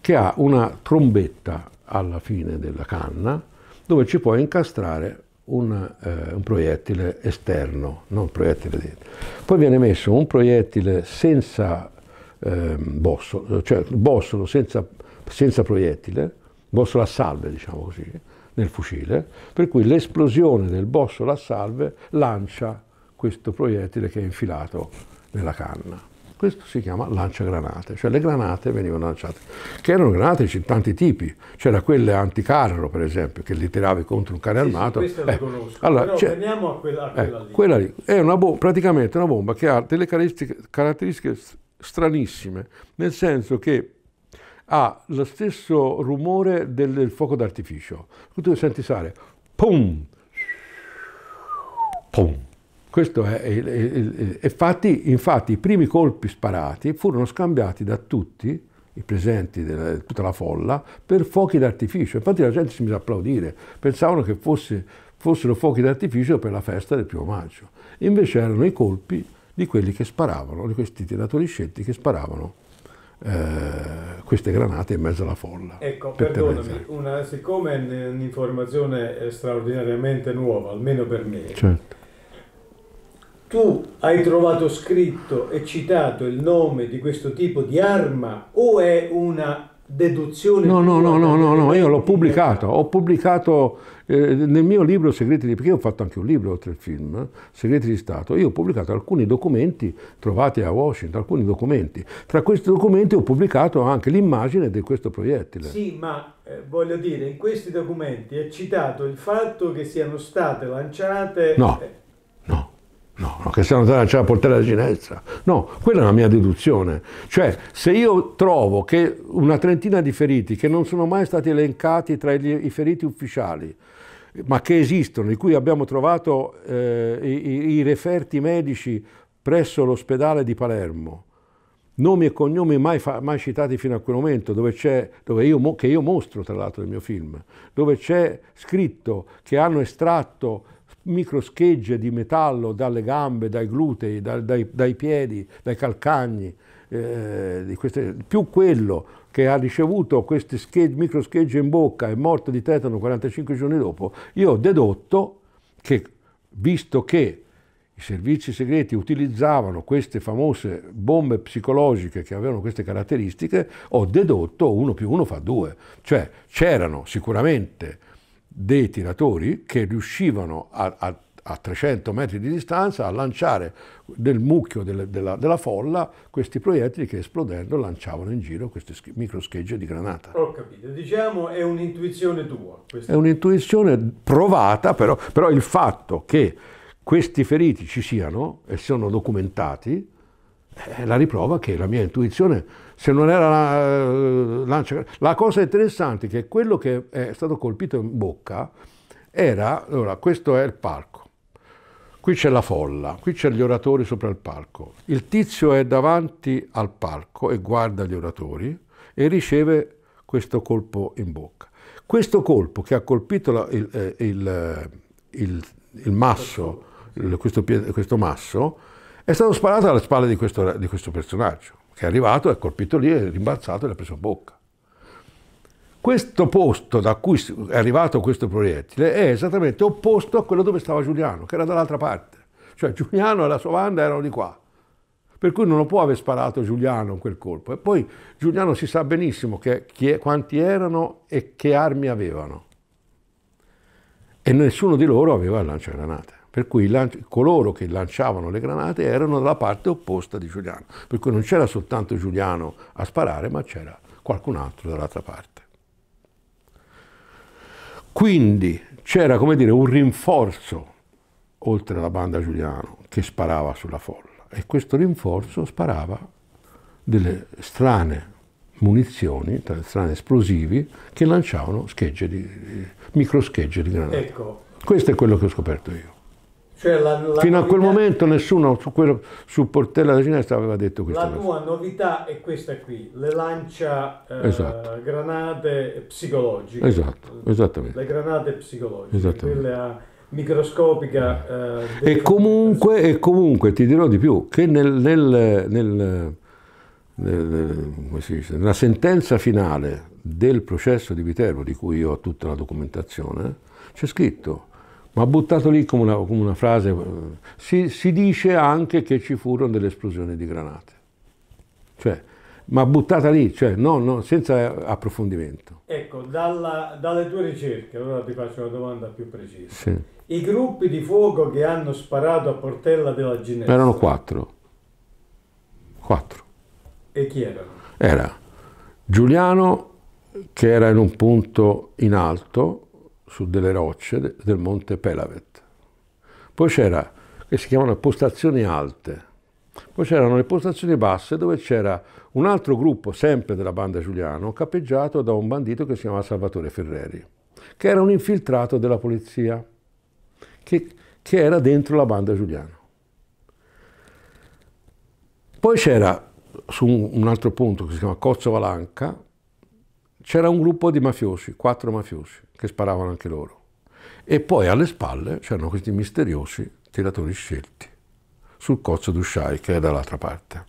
che ha una trombetta alla fine della canna dove ci puoi incastrare un, eh, un proiettile esterno, non proiettile dentro. Poi viene messo un proiettile senza eh, bossolo, cioè bossolo senza, senza proiettile, bossolo a salve diciamo così, nel fucile, per cui l'esplosione del bossolo a salve lancia questo proiettile che è infilato nella canna. Questo si chiama lanciagranate, cioè le granate venivano lanciate, che erano granate di tanti tipi, c'era quelle anticarro per esempio, che li tiravi contro un cane sì, armato. Sì, eh, allora, torniamo a quella, a eh, quella, eh, lì. quella lì. È una praticamente una bomba che ha delle caratteristiche, caratteristiche stranissime, nel senso che ha lo stesso rumore del, del fuoco d'artificio. Tu senti sale, pum, pum, questo è, il, infatti, infatti i primi colpi sparati furono scambiati da tutti i presenti, della, tutta la folla, per fuochi d'artificio. Infatti la gente si mise a applaudire, pensavano che fosse, fossero fuochi d'artificio per la festa del primo maggio. Invece erano i colpi di quelli che sparavano, di questi tiratori scelti che sparavano eh, queste granate in mezzo alla folla. Ecco, perdonami, una, siccome è un'informazione eh, straordinariamente nuova, almeno per me, certo tu hai trovato scritto e citato il nome di questo tipo di arma o è una deduzione? No, no, no, no, no, no, io l'ho pubblicato, ho pubblicato eh, nel mio libro Segreti di Stato, perché ho fatto anche un libro oltre il film, eh, Segreti di Stato, io ho pubblicato alcuni documenti trovati a Washington, alcuni documenti. Tra questi documenti ho pubblicato anche l'immagine di questo proiettile. Sì, ma eh, voglio dire, in questi documenti è citato il fatto che siano state lanciate... No eh, No, no, che stanno andando la portare la ginezza. No, quella è la mia deduzione. Cioè, se io trovo che una trentina di feriti che non sono mai stati elencati tra gli, i feriti ufficiali, ma che esistono, di cui abbiamo trovato eh, i, i referti medici presso l'ospedale di Palermo, nomi e cognomi mai, mai, citati fino a quel momento, dove dove io, che io mostro tra l'altro nel mio film, dove c'è scritto che hanno estratto microschegge di metallo dalle gambe, dai glutei, dai, dai, dai piedi, dai calcagni, eh, queste, più quello che ha ricevuto queste schegge, microschegge in bocca e morto di tetano 45 giorni dopo, io ho dedotto che, visto che i servizi segreti utilizzavano queste famose bombe psicologiche che avevano queste caratteristiche, ho dedotto uno più uno fa due. Cioè c'erano sicuramente dei tiratori che riuscivano a, a, a 300 metri di distanza a lanciare nel mucchio delle, della, della, folla questi proiettili che esplodendo lanciavano in giro queste micro schegge di granata. Ho capito, diciamo è un'intuizione tua. Questa. È un'intuizione provata però, però il fatto che questi feriti ci siano e siano documentati è eh, la riprova che la mia intuizione, se non era la, eh, lancia... La cosa interessante è che quello che è stato colpito in bocca era, allora, questo è il palco, qui c'è la folla, qui c'è gli oratori sopra il palco. Il tizio è davanti al palco e guarda gli oratori e riceve questo colpo in bocca. Questo colpo che ha colpito la, il, eh, il, il, il, masso, questo, questo masso, è stato sparato alle spalle di questo, di questo personaggio, che è arrivato, è colpito lì, è rimbalzato e l'ha preso a bocca. Questo posto da cui è arrivato questo proiettile è esattamente opposto a quello dove stava Giuliano, che era dall'altra parte. Cioè Giuliano e la sua banda erano di qua. Per cui non lo può aver sparato Giuliano quel colpo. E poi Giuliano si sa benissimo che, chi, quanti erano e che armi avevano. E nessuno di loro aveva il lanciagranate per cui coloro che lanciavano le granate erano dalla parte opposta di Giuliano, per cui non c'era soltanto Giuliano a sparare, ma c'era qualcun altro dall'altra parte. Quindi c'era, come dire, un rinforzo oltre alla banda Giuliano che sparava sulla folla e questo rinforzo sparava delle strane munizioni, strane esplosivi che lanciavano schegge di, microschegge di granate. Ecco. Questo è quello che ho scoperto io. Cioè la, la Fino novità... a quel momento nessuno su, quello, su Portella da Ginestra aveva detto questo. La cosa. tua novità è questa qui, le lancia eh, esatto. granate psicologiche. Esatto, esattamente. Le granate psicologiche, esattamente. quelle a microscopica. Eh, eh e, comunque, e, comunque, ti dirò di più, che nel, nel, nel, dice, nella sentenza finale del processo di Viterbo, di cui io ho tutta la documentazione, c'è scritto ma buttato lì come una, come una frase. Eh, si, si, dice anche che ci furono delle esplosioni di granate, cioè, ma buttata lì, cioè, no, no, senza approfondimento. Ecco, dalla, dalle tue ricerche, allora ti faccio una domanda più precisa. Sì. I gruppi di fuoco che hanno sparato a Portella della Ginevra... Erano quattro. Quattro. E chi erano? Era Giuliano, che era in un punto in alto, su delle rocce del monte Pelavet. Poi c'era, che si chiamano postazioni alte, poi c'erano le postazioni basse dove c'era un altro gruppo, sempre della banda Giuliano, capeggiato da un bandito che si chiamava Salvatore Ferreri, che era un infiltrato della polizia, che, che era dentro la banda Giuliano. Poi c'era, su un altro punto che si chiama Cozzo Valanca, c'era un gruppo di mafiosi, quattro mafiosi, che sparavano anche loro. E poi alle spalle c'erano questi misteriosi tiratori scelti sul cozzo d'Usciai, che è dall'altra parte.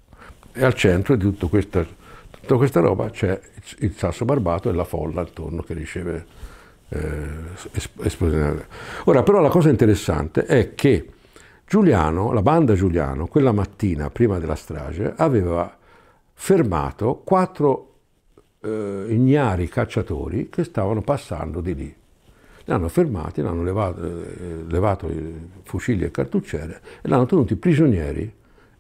E al centro di tutta questa, tutta questa roba c'è il sasso barbato e la folla attorno che riceve eh, esplosione. Ora, però, la cosa interessante è che Giuliano, la banda Giuliano, quella mattina prima della strage, aveva fermato quattro eh, ignari cacciatori che stavano passando di lì. Li hanno fermati, hanno levato, eh, levato fucili e cartucciere e l'hanno tenuti prigionieri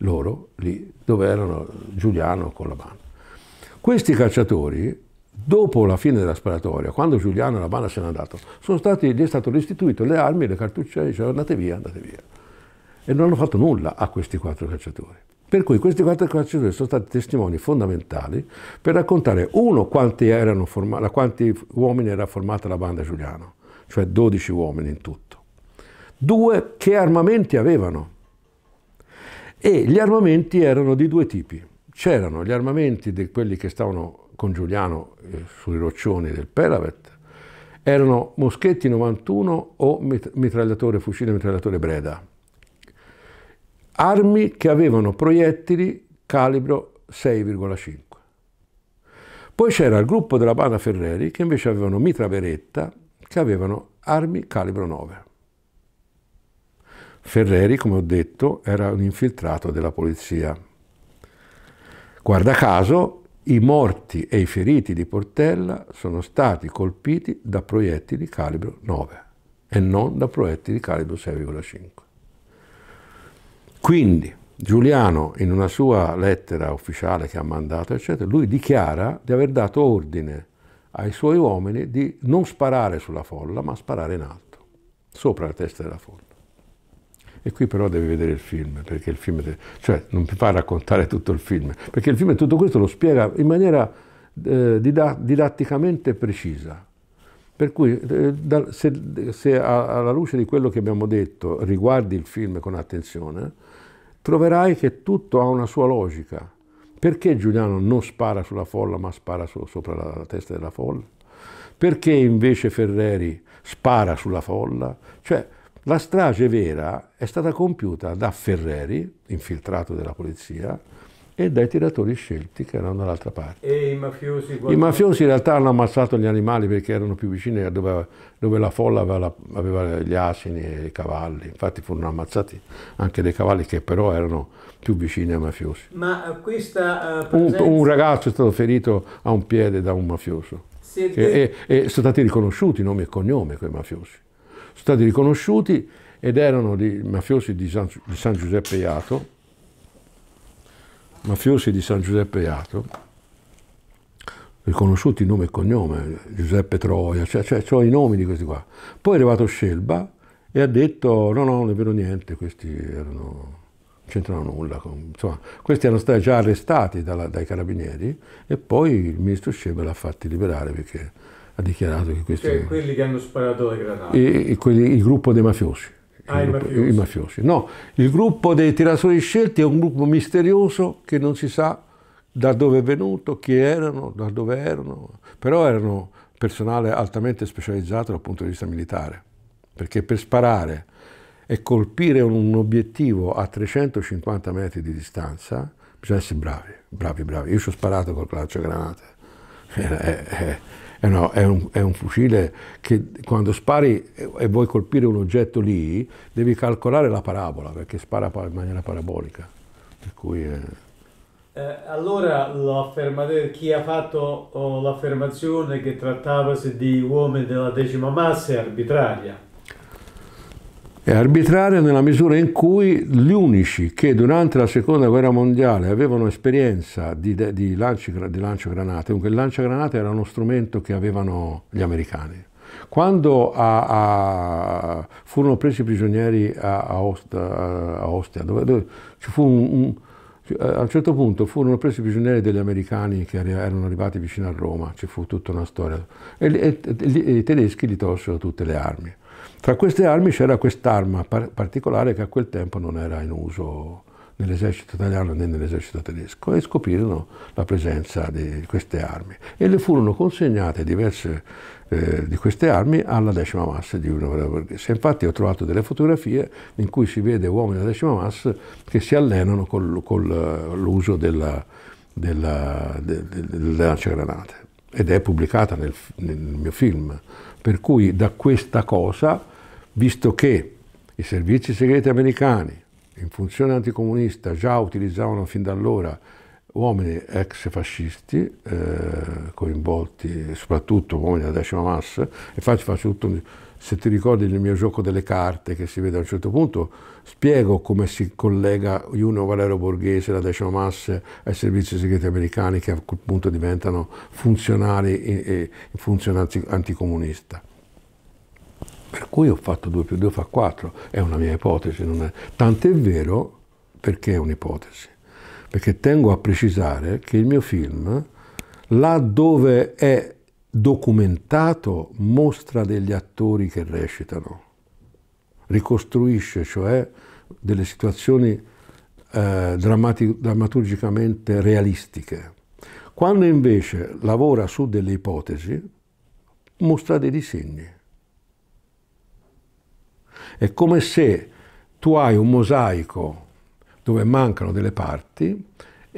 loro lì dove erano Giuliano con la banda. Questi cacciatori, dopo la fine della sparatoria, quando Giuliano e la banda se ne andato, stati, gli è stato restituito le armi, le cartucce, dicevano andate via, andate via. E non hanno fatto nulla a questi quattro cacciatori. Per cui questi quattro calciatori sono stati testimoni fondamentali per raccontare, uno, quanti, forma- da quanti uomini era formata la banda Giuliano, cioè 12 uomini in tutto. Due, che armamenti avevano. E gli armamenti erano di due tipi. C'erano gli armamenti di quelli che stavano con Giuliano eh, sui roccioni del Pelavet, erano moschetti 91 o mit- mitragliatore, fucile mitragliatore Breda armi che avevano proiettili calibro 6,5. Poi c'era il gruppo della Pana Ferreri che invece avevano mitra veretta che avevano armi calibro 9. Ferreri, come ho detto, era un infiltrato della polizia. Guarda caso, i morti e i feriti di Portella sono stati colpiti da proiettili calibro 9 e non da proiettili calibro 6,5. Quindi Giuliano in una sua lettera ufficiale che ha mandato, eccetera, lui dichiara di aver dato ordine ai suoi uomini di non sparare sulla folla, ma sparare in alto, sopra la testa della folla. E qui però devi vedere il film, perché il film, cioè non ti fa raccontare tutto il film, perché il film tutto questo lo spiega in maniera eh, didatticamente precisa. Per cui eh, se, se, alla luce di quello che abbiamo detto riguardi il film con attenzione, troverai che tutto ha una sua logica. Perché Giuliano non spara sulla folla ma spara so sopra la, la testa della folla? Perché invece Ferreri spara sulla folla? Cioè, la strage vera è stata compiuta da Ferreri, infiltrato della polizia, e dai tiratori scelti che erano dall'altra parte. E i mafiosi? I mafiosi in realtà hanno ammazzato gli animali perché erano più vicini a dove, dove la folla aveva, la, aveva, gli asini e i cavalli, infatti furono ammazzati anche dei cavalli che però erano più vicini ai mafiosi. Ma questa eh, presenza... un, un ragazzo è stato ferito a un piede da un mafioso Siete... e, e, e sono stati riconosciuti nomi e cognome quei mafiosi, sono stati riconosciuti ed erano i mafiosi di San, di San Giuseppe Iato mafiosi di San Giuseppe Iato, riconosciuti nome e cognome, Giuseppe Troia, cioè, cioè, cioè i nomi di questi qua. Poi è arrivato Scelba e ha detto no, no, non è vero niente, questi erano, non c'entrano nulla. Insomma, questi erano stati già arrestati dalla, dai carabinieri e poi il ministro Scelba l'ha fatti liberare perché ha dichiarato che questi... Cioè quelli che hanno sparato le granate. E, e quelli, il gruppo dei mafiosi. Ah, i, mafiosi. i, mafiosi. No, il gruppo dei tiratori scelti è un gruppo misterioso che non si sa da dove è venuto, chi erano, da dove erano, però erano personale altamente specializzato dal punto di vista militare, perché per sparare e colpire un obiettivo a 350 metri di distanza bisogna essere bravi, bravi, bravi. Io ci ho sparato col calcio granate. [LAUGHS] Eh, eh. Eh no, è, un, è un, fucile che quando spari e vuoi colpire un oggetto lì, devi calcolare la parabola, perché spara in maniera parabolica. Per cui è... Eh. eh, allora chi ha fatto oh, l'affermazione che trattavasi di uomini della decima massa è arbitraria è arbitraria nella misura in cui gli unici che durante la seconda guerra mondiale avevano esperienza di, di, lanci, di lanciogranate, dunque il lanciagranate era uno strumento che avevano gli americani. Quando a, a, furono presi prigionieri a, a Ostia, Ostia dove, dove, ci fu un, un a un certo punto furono presi prigionieri degli americani che erano arrivati vicino a Roma, ci fu tutta una storia, e, e, e i tedeschi gli tolsero tutte le armi. Fra queste armi c'era quest'arma par particolare che a quel tempo non era in uso nell'esercito italiano né nell'esercito tedesco e scoprirono la presenza di queste armi e le furono consegnate diverse eh, di queste armi alla decima massa di Univera Borghese. Infatti ho trovato delle fotografie in cui si vede uomini della decima massa che si allenano con col, l'uso della, della, de, de, delle lanciagranate ed è pubblicata nel, nel mio film. Per cui da questa cosa, visto che i servizi segreti americani in funzione anticomunista già utilizzavano fin da allora uomini ex fascisti eh, coinvolti, soprattutto uomini della decima massa, infatti faccio tutto un se ti ricordi il mio gioco delle carte che si vede a un certo punto, spiego come si collega Juno Valero Borghese, la decima massa, ai servizi segreti americani che a quel punto diventano funzionari e, funzionanti anticomunista. Per cui ho fatto 2 più 2 fa 4, è una mia ipotesi, non è... tant'è vero perché è un'ipotesi, perché tengo a precisare che il mio film, là dove è documentato mostra degli attori che recitano, ricostruisce cioè delle situazioni eh, drammaturgicamente realistiche. Quando invece lavora su delle ipotesi, mostra dei disegni. È come se tu hai un mosaico dove mancano delle parti,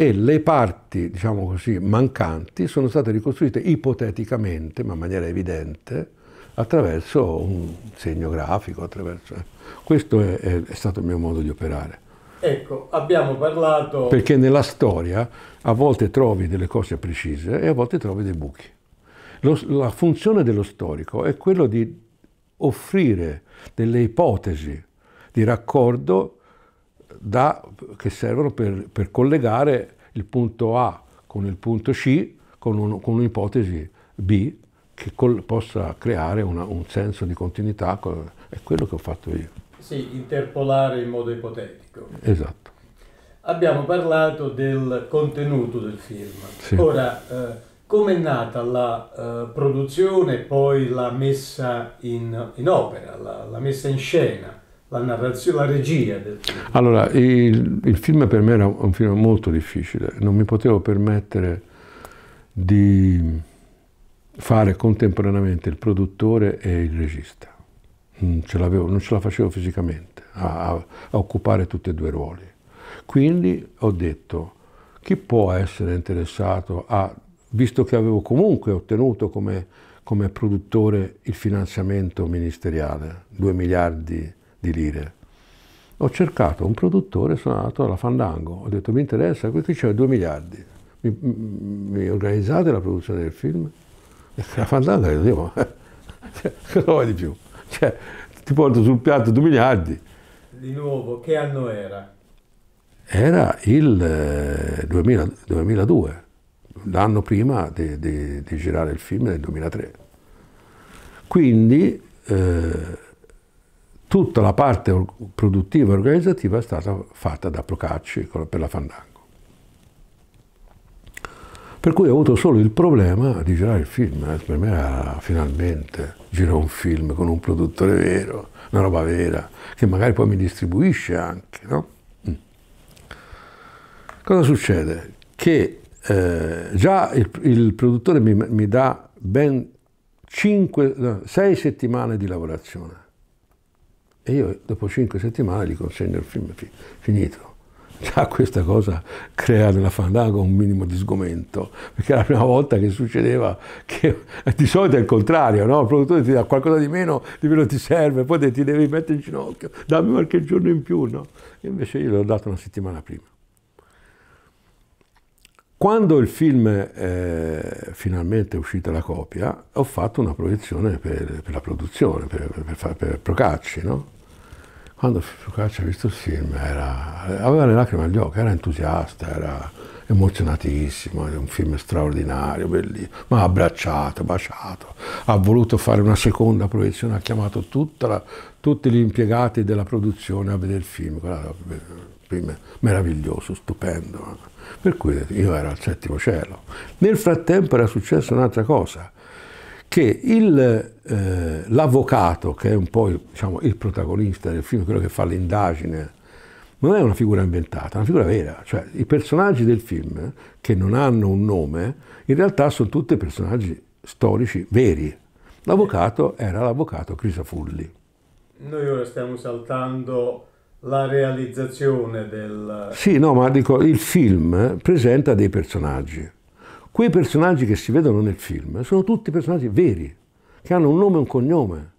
e le parti, diciamo così, mancanti sono state ricostruite ipoteticamente, ma in maniera evidente, attraverso un segno grafico. Attraverso... Questo è, è, è stato il mio modo di operare. Ecco, abbiamo parlato... Perché nella storia a volte trovi delle cose precise e a volte trovi dei buchi. Lo, la funzione dello storico è quello di offrire delle ipotesi di raccordo da, che servono per, per, collegare il punto A con il punto C con, un, con un'ipotesi B che col, possa creare una, un senso di continuità, è quello che ho fatto io. Sì, interpolare in modo ipotetico. Esatto. Abbiamo parlato del contenuto del film. Sì. Ora, eh, come è nata la eh, produzione e poi la messa in, in opera, la, la messa in scena? la narrazione, la regia del film? Allora, il, il, film per me era un film molto difficile, non mi potevo permettere di fare contemporaneamente il produttore e il regista. Non mm, ce, non ce la facevo fisicamente a, a, occupare tutti e due i ruoli. Quindi ho detto, chi può essere interessato a, visto che avevo comunque ottenuto come, come produttore il finanziamento ministeriale, 2 miliardi di lire. Ho cercato un produttore sono andato alla Fandango, ho detto mi interessa, qui c'è 2 miliardi, mi, mi, organizzate la produzione del film? la Fandango ha detto, [LAUGHS] cioè, cosa vuoi di più? Cioè, ti porto sul piatto 2 miliardi. Di nuovo, che anno era? Era il 2000, eh, 2002, l'anno prima di, di, di, girare il film nel 2003. Quindi... Eh, tutta la parte produttiva e organizzativa è stata fatta da Procacci per la Fandango. Per cui ho avuto solo il problema di girare il film, eh. per me era finalmente girare un film con un produttore vero, una roba vera, che magari poi mi distribuisce anche. No? Mm. Cosa succede? Che eh, già il, il produttore mi, mi dà ben 5, 6 settimane di lavorazione e io dopo cinque settimane gli consegno il film finito. Già questa cosa crea nella fandanga un minimo di sgomento, perché è la prima volta che succedeva che [LAUGHS] di solito è il contrario, no? il produttore ti dà qualcosa di meno, di meno ti serve, poi ti devi mettere in ginocchio, dammi qualche giorno in più. No? invece io l'ho dato una settimana prima. Quando il film è finalmente è uscita la copia, ho fatto una proiezione per, per la produzione, per, per, per Procacci, no? Quando Procacci ha visto il film era, aveva le lacrime agli occhi, era entusiasta, era emozionatissimo, è un film straordinario, bellissimo, ma ha abbracciato, baciato, ha voluto fare una seconda proiezione, ha chiamato la, tutti gli impiegati della produzione a vedere il film, guarda, eh, film meraviglioso, stupendo. Per cui io ero al settimo cielo. Nel frattempo era successa un'altra cosa, che eh, l'avvocato, eh, che è un po' il, diciamo, il, protagonista del film, quello che fa l'indagine, non è una figura inventata, è una figura vera. Cioè, i personaggi del film, che non hanno un nome, in realtà sono tutti personaggi storici veri. L'avvocato era l'avvocato Crisafulli. Noi ora stiamo saltando la realizzazione del... Sì, no, ma dico, il film presenta dei personaggi. Quei personaggi che si vedono nel film sono tutti personaggi veri, che hanno un nome e un cognome.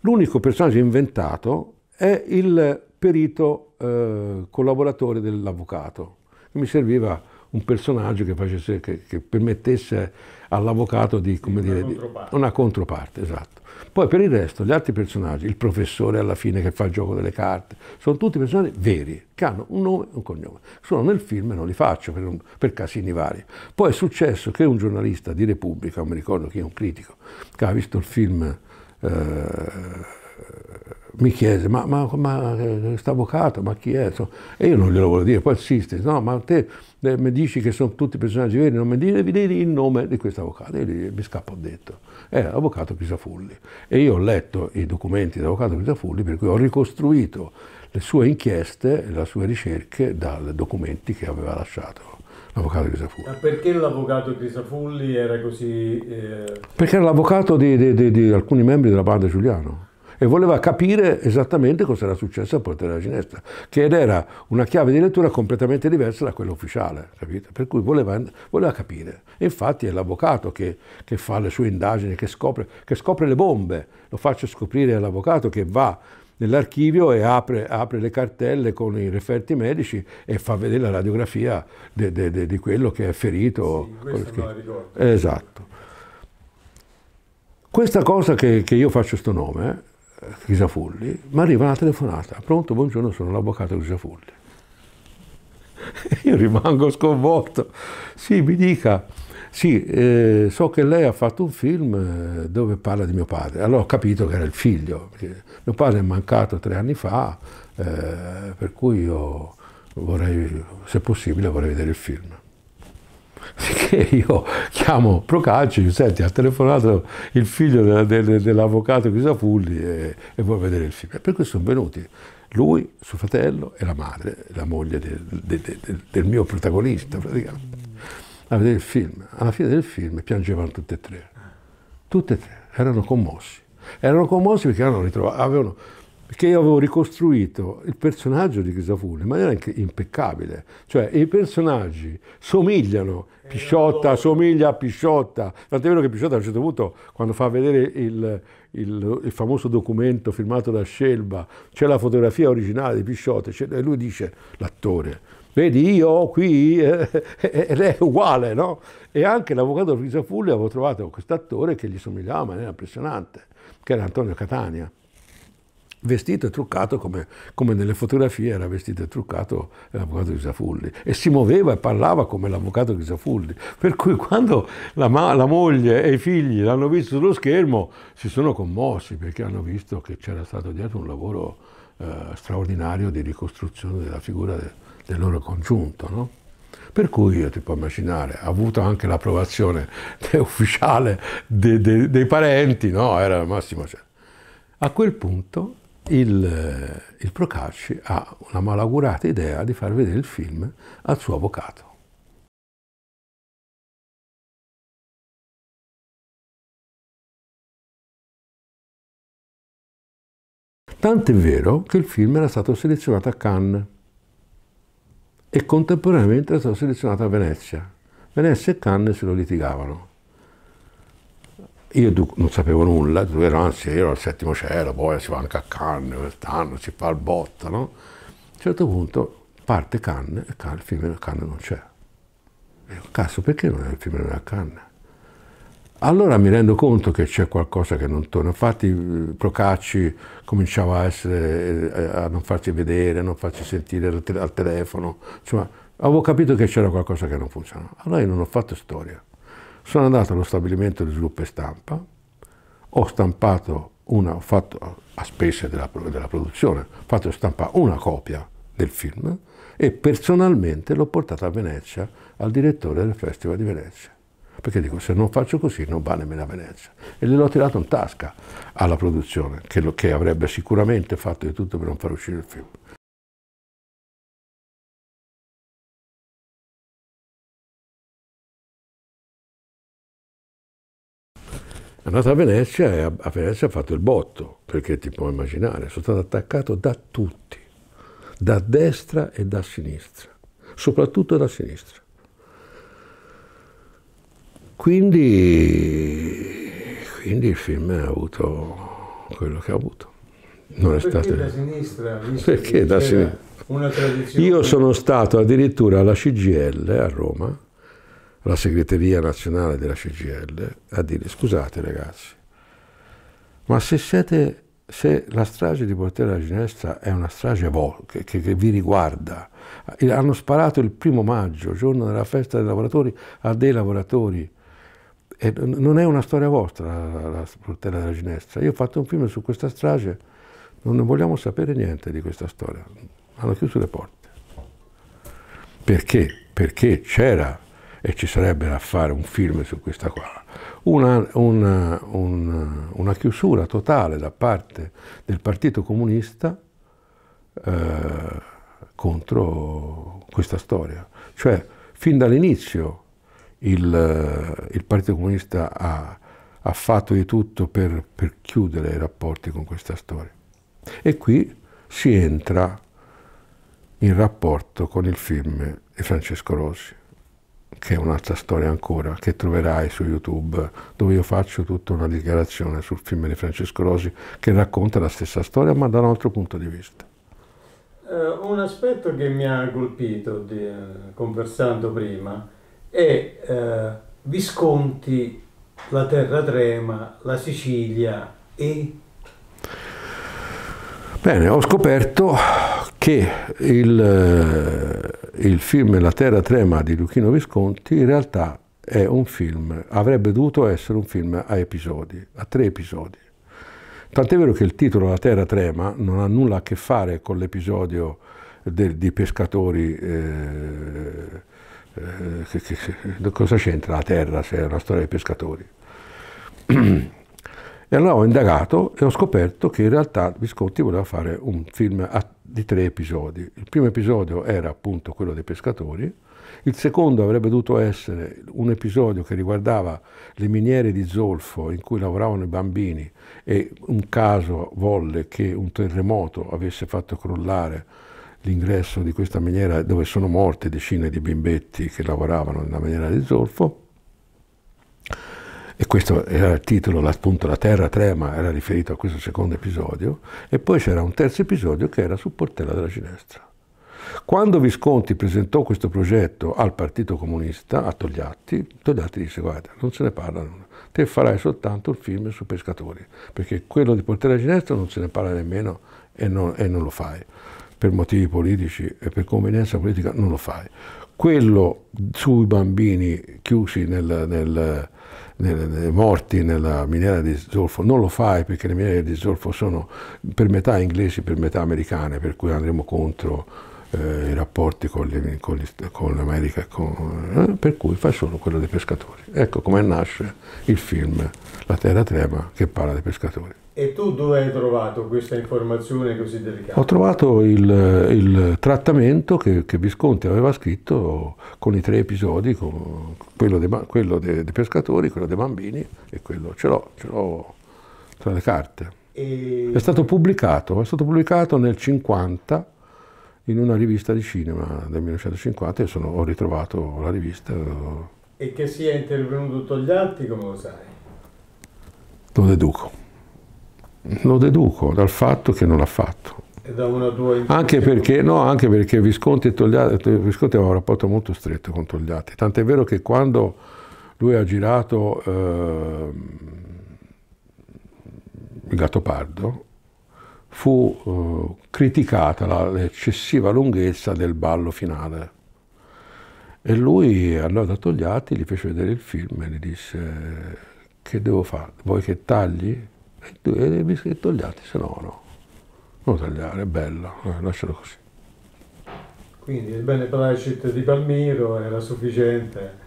L'unico personaggio inventato è il perito eh, collaboratore dell'avvocato, che mi serviva un personaggio che, facesse, che, che permettesse all'avvocato di, come una, dire, controparte. una controparte, esatto. Poi per il resto, gli altri personaggi, il professore alla fine che fa il gioco delle carte, sono tutti personaggi veri, che hanno un nome e un cognome. Sono nel film e non li faccio per, un, per, casini vari. Poi è successo che un giornalista di Repubblica, non mi ricordo chi è un critico, che ha visto il film, eh, mi chiese, ma, ma, ma, ma eh, sta avvocato, ma chi è? E io non glielo volevo dire, poi insiste, no, ma te eh, mi dici che sono tutti personaggi veri, non mi dire, devi dire il nome di questo avvocato. E lì mi scappo dentro. Era eh, l'avvocato Crisafulli. E io ho letto i documenti dell'avvocato Crisafulli, per cui ho ricostruito le sue inchieste, le sue ricerche dai documenti che aveva lasciato l'avvocato Crisafulli. Ma perché l'avvocato Crisafulli era così... Eh... Perché era l'avvocato di, di, di, di alcuni membri della banda Giuliano e voleva capire esattamente cosa era successo a Porta della Ginestra, che era una chiave di lettura completamente diversa da quella ufficiale, capito? per cui voleva, voleva capire. infatti è l'avvocato che, che, fa le sue indagini, che scopre, che scopre le bombe, lo faccio scoprire all'avvocato che va nell'archivio e apre, apre, le cartelle con i referti medici e fa vedere la radiografia di quello che è ferito. Sì, che... Esatto. Questa cosa che, che io faccio questo nome, Crisafulli, mi arriva una telefonata, pronto, buongiorno, sono l'avvocato Crisafulli. [LAUGHS] Io rimango sconvolto. Sì, mi dica, sì, eh, so che lei ha fatto un film eh, dove parla di mio padre. Allora ho capito che era il figlio. Mio padre è mancato tre anni fa, eh, per cui io vorrei, se possibile, vorrei vedere il film. Sicché [LAUGHS] io chiamo Procacci, senti, ha telefonato il figlio della, della, dell'avvocato Crisafulli e, e vuole vedere il film. E per questo sono venuti lui, suo fratello e la madre, la moglie del, del, del, del mio protagonista praticamente, a vedere il film. Alla fine del film piangevano tutti e tre, tutte e tre, erano commossi. Erano commossi perché avevano ritrovato, avevano perché io avevo ricostruito il personaggio di Crisafulli in maniera impeccabile, cioè i personaggi somigliano, eh, Pisciotta somiglia a Pisciotta, tant'è vero che Pisciotta a un certo punto quando fa vedere il, il, il famoso documento firmato da Scelba, c'è la fotografia originale di Pisciotta e lui dice, l'attore, vedi io qui eh, [LAUGHS] ed è uguale, no? E anche l'avvocato Frisafulli avevo trovato quest'attore che gli somigliava in maniera impressionante, che era Antonio Catania vestito e truccato come, come, nelle fotografie era vestito e truccato l'avvocato Ghisafulli e si muoveva e parlava come l'avvocato Ghisafulli per cui quando la, la moglie e i figli l'hanno visto sullo schermo si sono commossi perché hanno visto che c'era stato dietro un lavoro eh, straordinario di ricostruzione della figura de, del loro congiunto no? Per cui io ti puoi immaginare, ha avuto anche l'approvazione [LAUGHS] ufficiale de, de, dei parenti, no? Era la massima. Cioè. A quel punto il, eh, il Procacci ha una malaugurata idea di far vedere il film al suo avvocato. Tant'è vero che il film era stato selezionato a Cannes e contemporaneamente era stato selezionato a Venezia. Venezia e Cannes se lo litigavano. Io non sapevo nulla, ero, anzi ero al settimo cielo, poi si va anche a Cannes quest'anno, si fa il botta, no? A un certo punto parte Cannes e il film a Cannes non c'è. E io, cazzo, perché non è il film a Cannes? Allora mi rendo conto che c'è qualcosa che non torna. Infatti eh, Procacci cominciava a, essere, eh, a non farsi vedere, a non farsi sentire al telefono. Insomma, avevo capito che c'era qualcosa che non funzionava. Allora io non ho fatto storia sono andato allo stabilimento di sviluppo e stampa, ho stampato una, ho fatto, a spese della, della produzione, ho fatto stampare una copia del film e personalmente l'ho portata a Venezia al direttore del Festival di Venezia. Perché dico, se non faccio così non va nemmeno a Venezia. E gliel'ho tirato in tasca alla produzione, che, lo, che avrebbe sicuramente fatto di tutto per non far uscire il film. È andato a Venezia e a Venezia ha fatto il botto, perché ti puoi immaginare, sono stato attaccato da tutti, da destra e da sinistra, soprattutto da sinistra. Quindi, quindi il film ha avuto quello che ha avuto. Non è perché stato... da sinistra? Perché da sinistra? Io sono stato addirittura alla CGL a Roma la segreteria nazionale della CGL a dire scusate ragazzi, ma se, siete, se la strage di Portella della Ginestra è una strage che, che, che vi riguarda, hanno sparato il primo maggio, giorno della festa dei lavoratori, a dei lavoratori, e non è una storia vostra la, la Portella della Ginestra. Io ho fatto un film su questa strage, non vogliamo sapere niente di questa storia. Hanno chiuso le porte. Perché? Perché c'era e ci sarebbe da fare un film su questa qua, una, una, una, una chiusura totale da parte del Partito Comunista eh, contro questa storia. Cioè, fin dall'inizio il, il, Partito Comunista ha, ha fatto di tutto per, per chiudere i rapporti con questa storia. E qui si entra in rapporto con il film di Francesco Rossi che è un'altra storia ancora, che troverai su YouTube, dove io faccio tutta una dichiarazione sul film di Francesco Rosi che racconta la stessa storia ma da un altro punto di vista. Uh, un aspetto che mi ha colpito di, uh, conversando prima è uh, Visconti, la terra trema, la Sicilia e... Bene, ho scoperto che il il film La terra trema di Luchino Visconti in realtà è un film, avrebbe dovuto essere un film a episodi, a tre episodi. Tant'è vero che il titolo La terra trema non ha nulla a che fare con l'episodio di pescatori eh, eh, che, che, cosa c'entra la terra se è una storia dei pescatori? [CLEARS THROAT] E allora ho indagato e ho scoperto che in realtà Visconti voleva fare un film di tre episodi. Il primo episodio era appunto quello dei pescatori, il secondo avrebbe dovuto essere un episodio che riguardava le miniere di zolfo in cui lavoravano i bambini e un caso volle che un terremoto avesse fatto crollare l'ingresso di questa miniera dove sono morte decine di bimbetti che lavoravano nella miniera di zolfo e questo era il titolo, appunto La Terra Trema era riferito a questo secondo episodio, e poi c'era un terzo episodio che era su Portella della Ginestra. Quando Visconti presentò questo progetto al Partito Comunista, a Togliatti, Togliatti disse guarda, non se ne parla nulla, te farai soltanto un film su pescatori, perché quello di Portella della Ginestra non se ne parla nemmeno e non, e non lo fai. Per motivi politici e per convenienza politica non lo fai quello sui bambini chiusi nel, nel, morti nella miniera di zolfo, non lo fai perché le miniere di zolfo sono per metà inglesi, e per metà americane, per cui andremo contro eh, i rapporti con, gli, con, gli, con l'America, con, eh, per cui fai solo quello dei pescatori. Ecco come nasce il film La Terra Trema che parla dei pescatori. E tu dove hai trovato questa informazione così delicata? Ho trovato il, il trattamento che, che, Visconti aveva scritto con i tre episodi, quello dei de, de pescatori, quello dei bambini e quello ce l'ho, tra le carte. E... È stato pubblicato, è stato pubblicato nel 50 in una rivista di cinema del 1950 e sono, ho ritrovato la rivista. E che sia intervenuto Togliatti, come lo sai? Lo deduco. Lo deduco dal fatto che non l'ha fatto. Anche perché, no, anche perché, Visconti, e Togliatti, eh, Visconti aveva un rapporto molto stretto con Togliatti, tant'è vero che quando lui ha girato eh, Il Gattopardo fu eh, criticata l'eccessiva lunghezza del ballo finale e lui andò da Togliatti, gli fece vedere il film e gli disse che devo fare, vuoi che tagli? E tu eh, i biscotti tagliati, se no no. Non tagliare, è bello, eh, lascialo così. Quindi il bene Placid di Palmiro era sufficiente.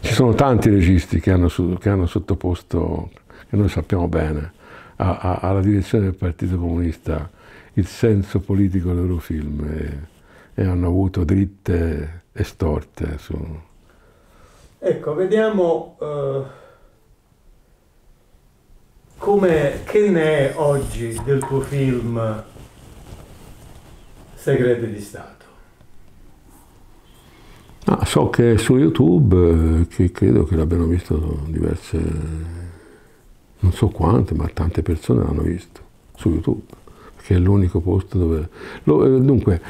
Ci sono tanti registi che hanno, che hanno sottoposto, che noi sappiamo bene, a, a, alla direzione del Partito Comunista il senso politico dei loro film e, e hanno avuto dritte e storte. Su... Ecco, vediamo... Uh come, che ne è oggi del tuo film Segreti di Stato? Ah, so che è su YouTube, che credo che l'abbiano visto diverse, non so quante, ma tante persone l'hanno visto su YouTube, perché è l'unico posto dove... Eh, dunque,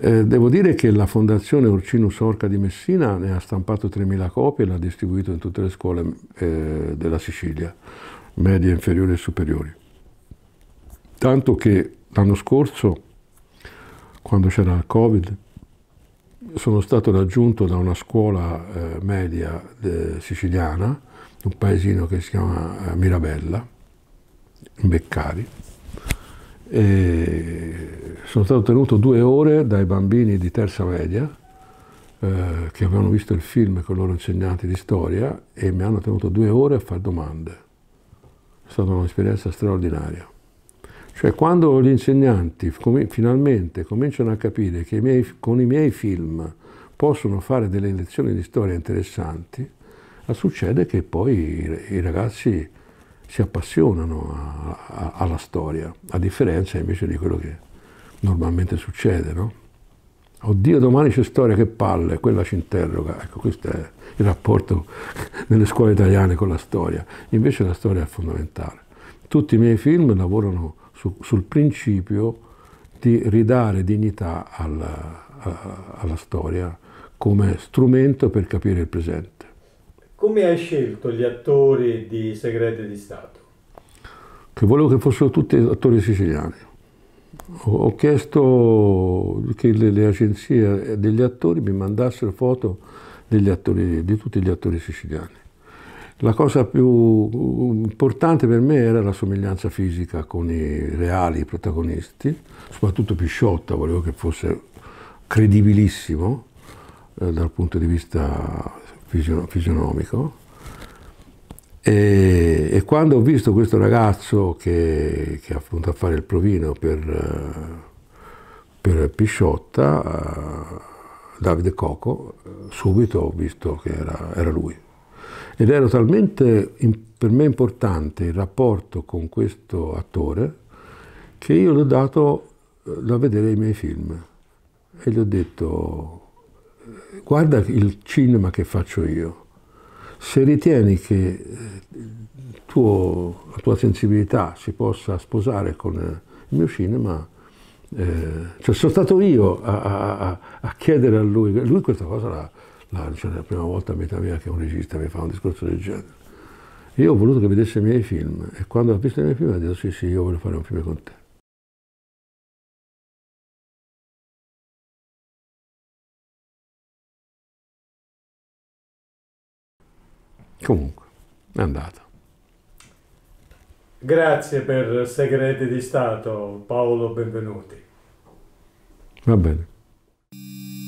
eh, devo dire che la Fondazione Orcino Sorca di Messina ne ha stampato 3.000 copie e l'ha distribuito in tutte le scuole eh, della Sicilia medie, inferiori e superiori. Tanto che l'anno scorso, quando c'era il Covid, sono stato raggiunto da una scuola eh, media eh, siciliana, un paesino che si chiama eh, Mirabella, in Beccari. E sono stato tenuto due ore dai bambini di terza media eh, che avevano visto il film con i loro insegnanti di storia e mi hanno tenuto due ore a fare domande è stata un'esperienza straordinaria. Cioè quando gli insegnanti com- finalmente cominciano a capire che i miei, con i miei film possono fare delle lezioni di storia interessanti, eh, succede che poi i, i ragazzi si appassionano a, a, alla storia, a differenza invece di quello che normalmente succede, no? Oddio, domani c'è storia, che palle, quella ci interroga. Ecco, questo è il rapporto [LAUGHS] nelle scuole italiane con la storia. Invece la storia è fondamentale. Tutti i miei film lavorano su, sul principio di ridare dignità alla, alla, storia come strumento per capire il presente. Come hai scelto gli attori di Segrete di Stato? Che volevo che fossero tutti attori siciliani ho chiesto che le, le, agenzie degli attori mi mandassero foto attori, di tutti gli attori siciliani. La cosa più importante per me era la somiglianza fisica con i reali protagonisti, soprattutto Pisciotta, volevo che fosse credibilissimo eh, dal punto di vista fisionomico e, e, quando ho visto questo ragazzo che, che ha venuto a fare il provino per, per Pisciotta, eh, Davide Coco, subito ho visto che era, era lui. Ed era talmente per me importante il rapporto con questo attore che io l'ho dato eh, da vedere i miei film e gli ho detto guarda il cinema che faccio io se ritieni che eh, tuo, la tua sensibilità si possa sposare con eh, il mio cinema, eh, cioè sono stato io a, a, a, chiedere a lui, lui questa cosa la, la, cioè, la prima volta a metà mia che un regista mi fa un discorso del genere. Io ho voluto che vedesse i miei film e quando ha visto i miei film ha detto sì sì io voglio fare un film con te. Comunque, è andata. Grazie per Segreti di Stato, Paolo Benvenuti. Va bene.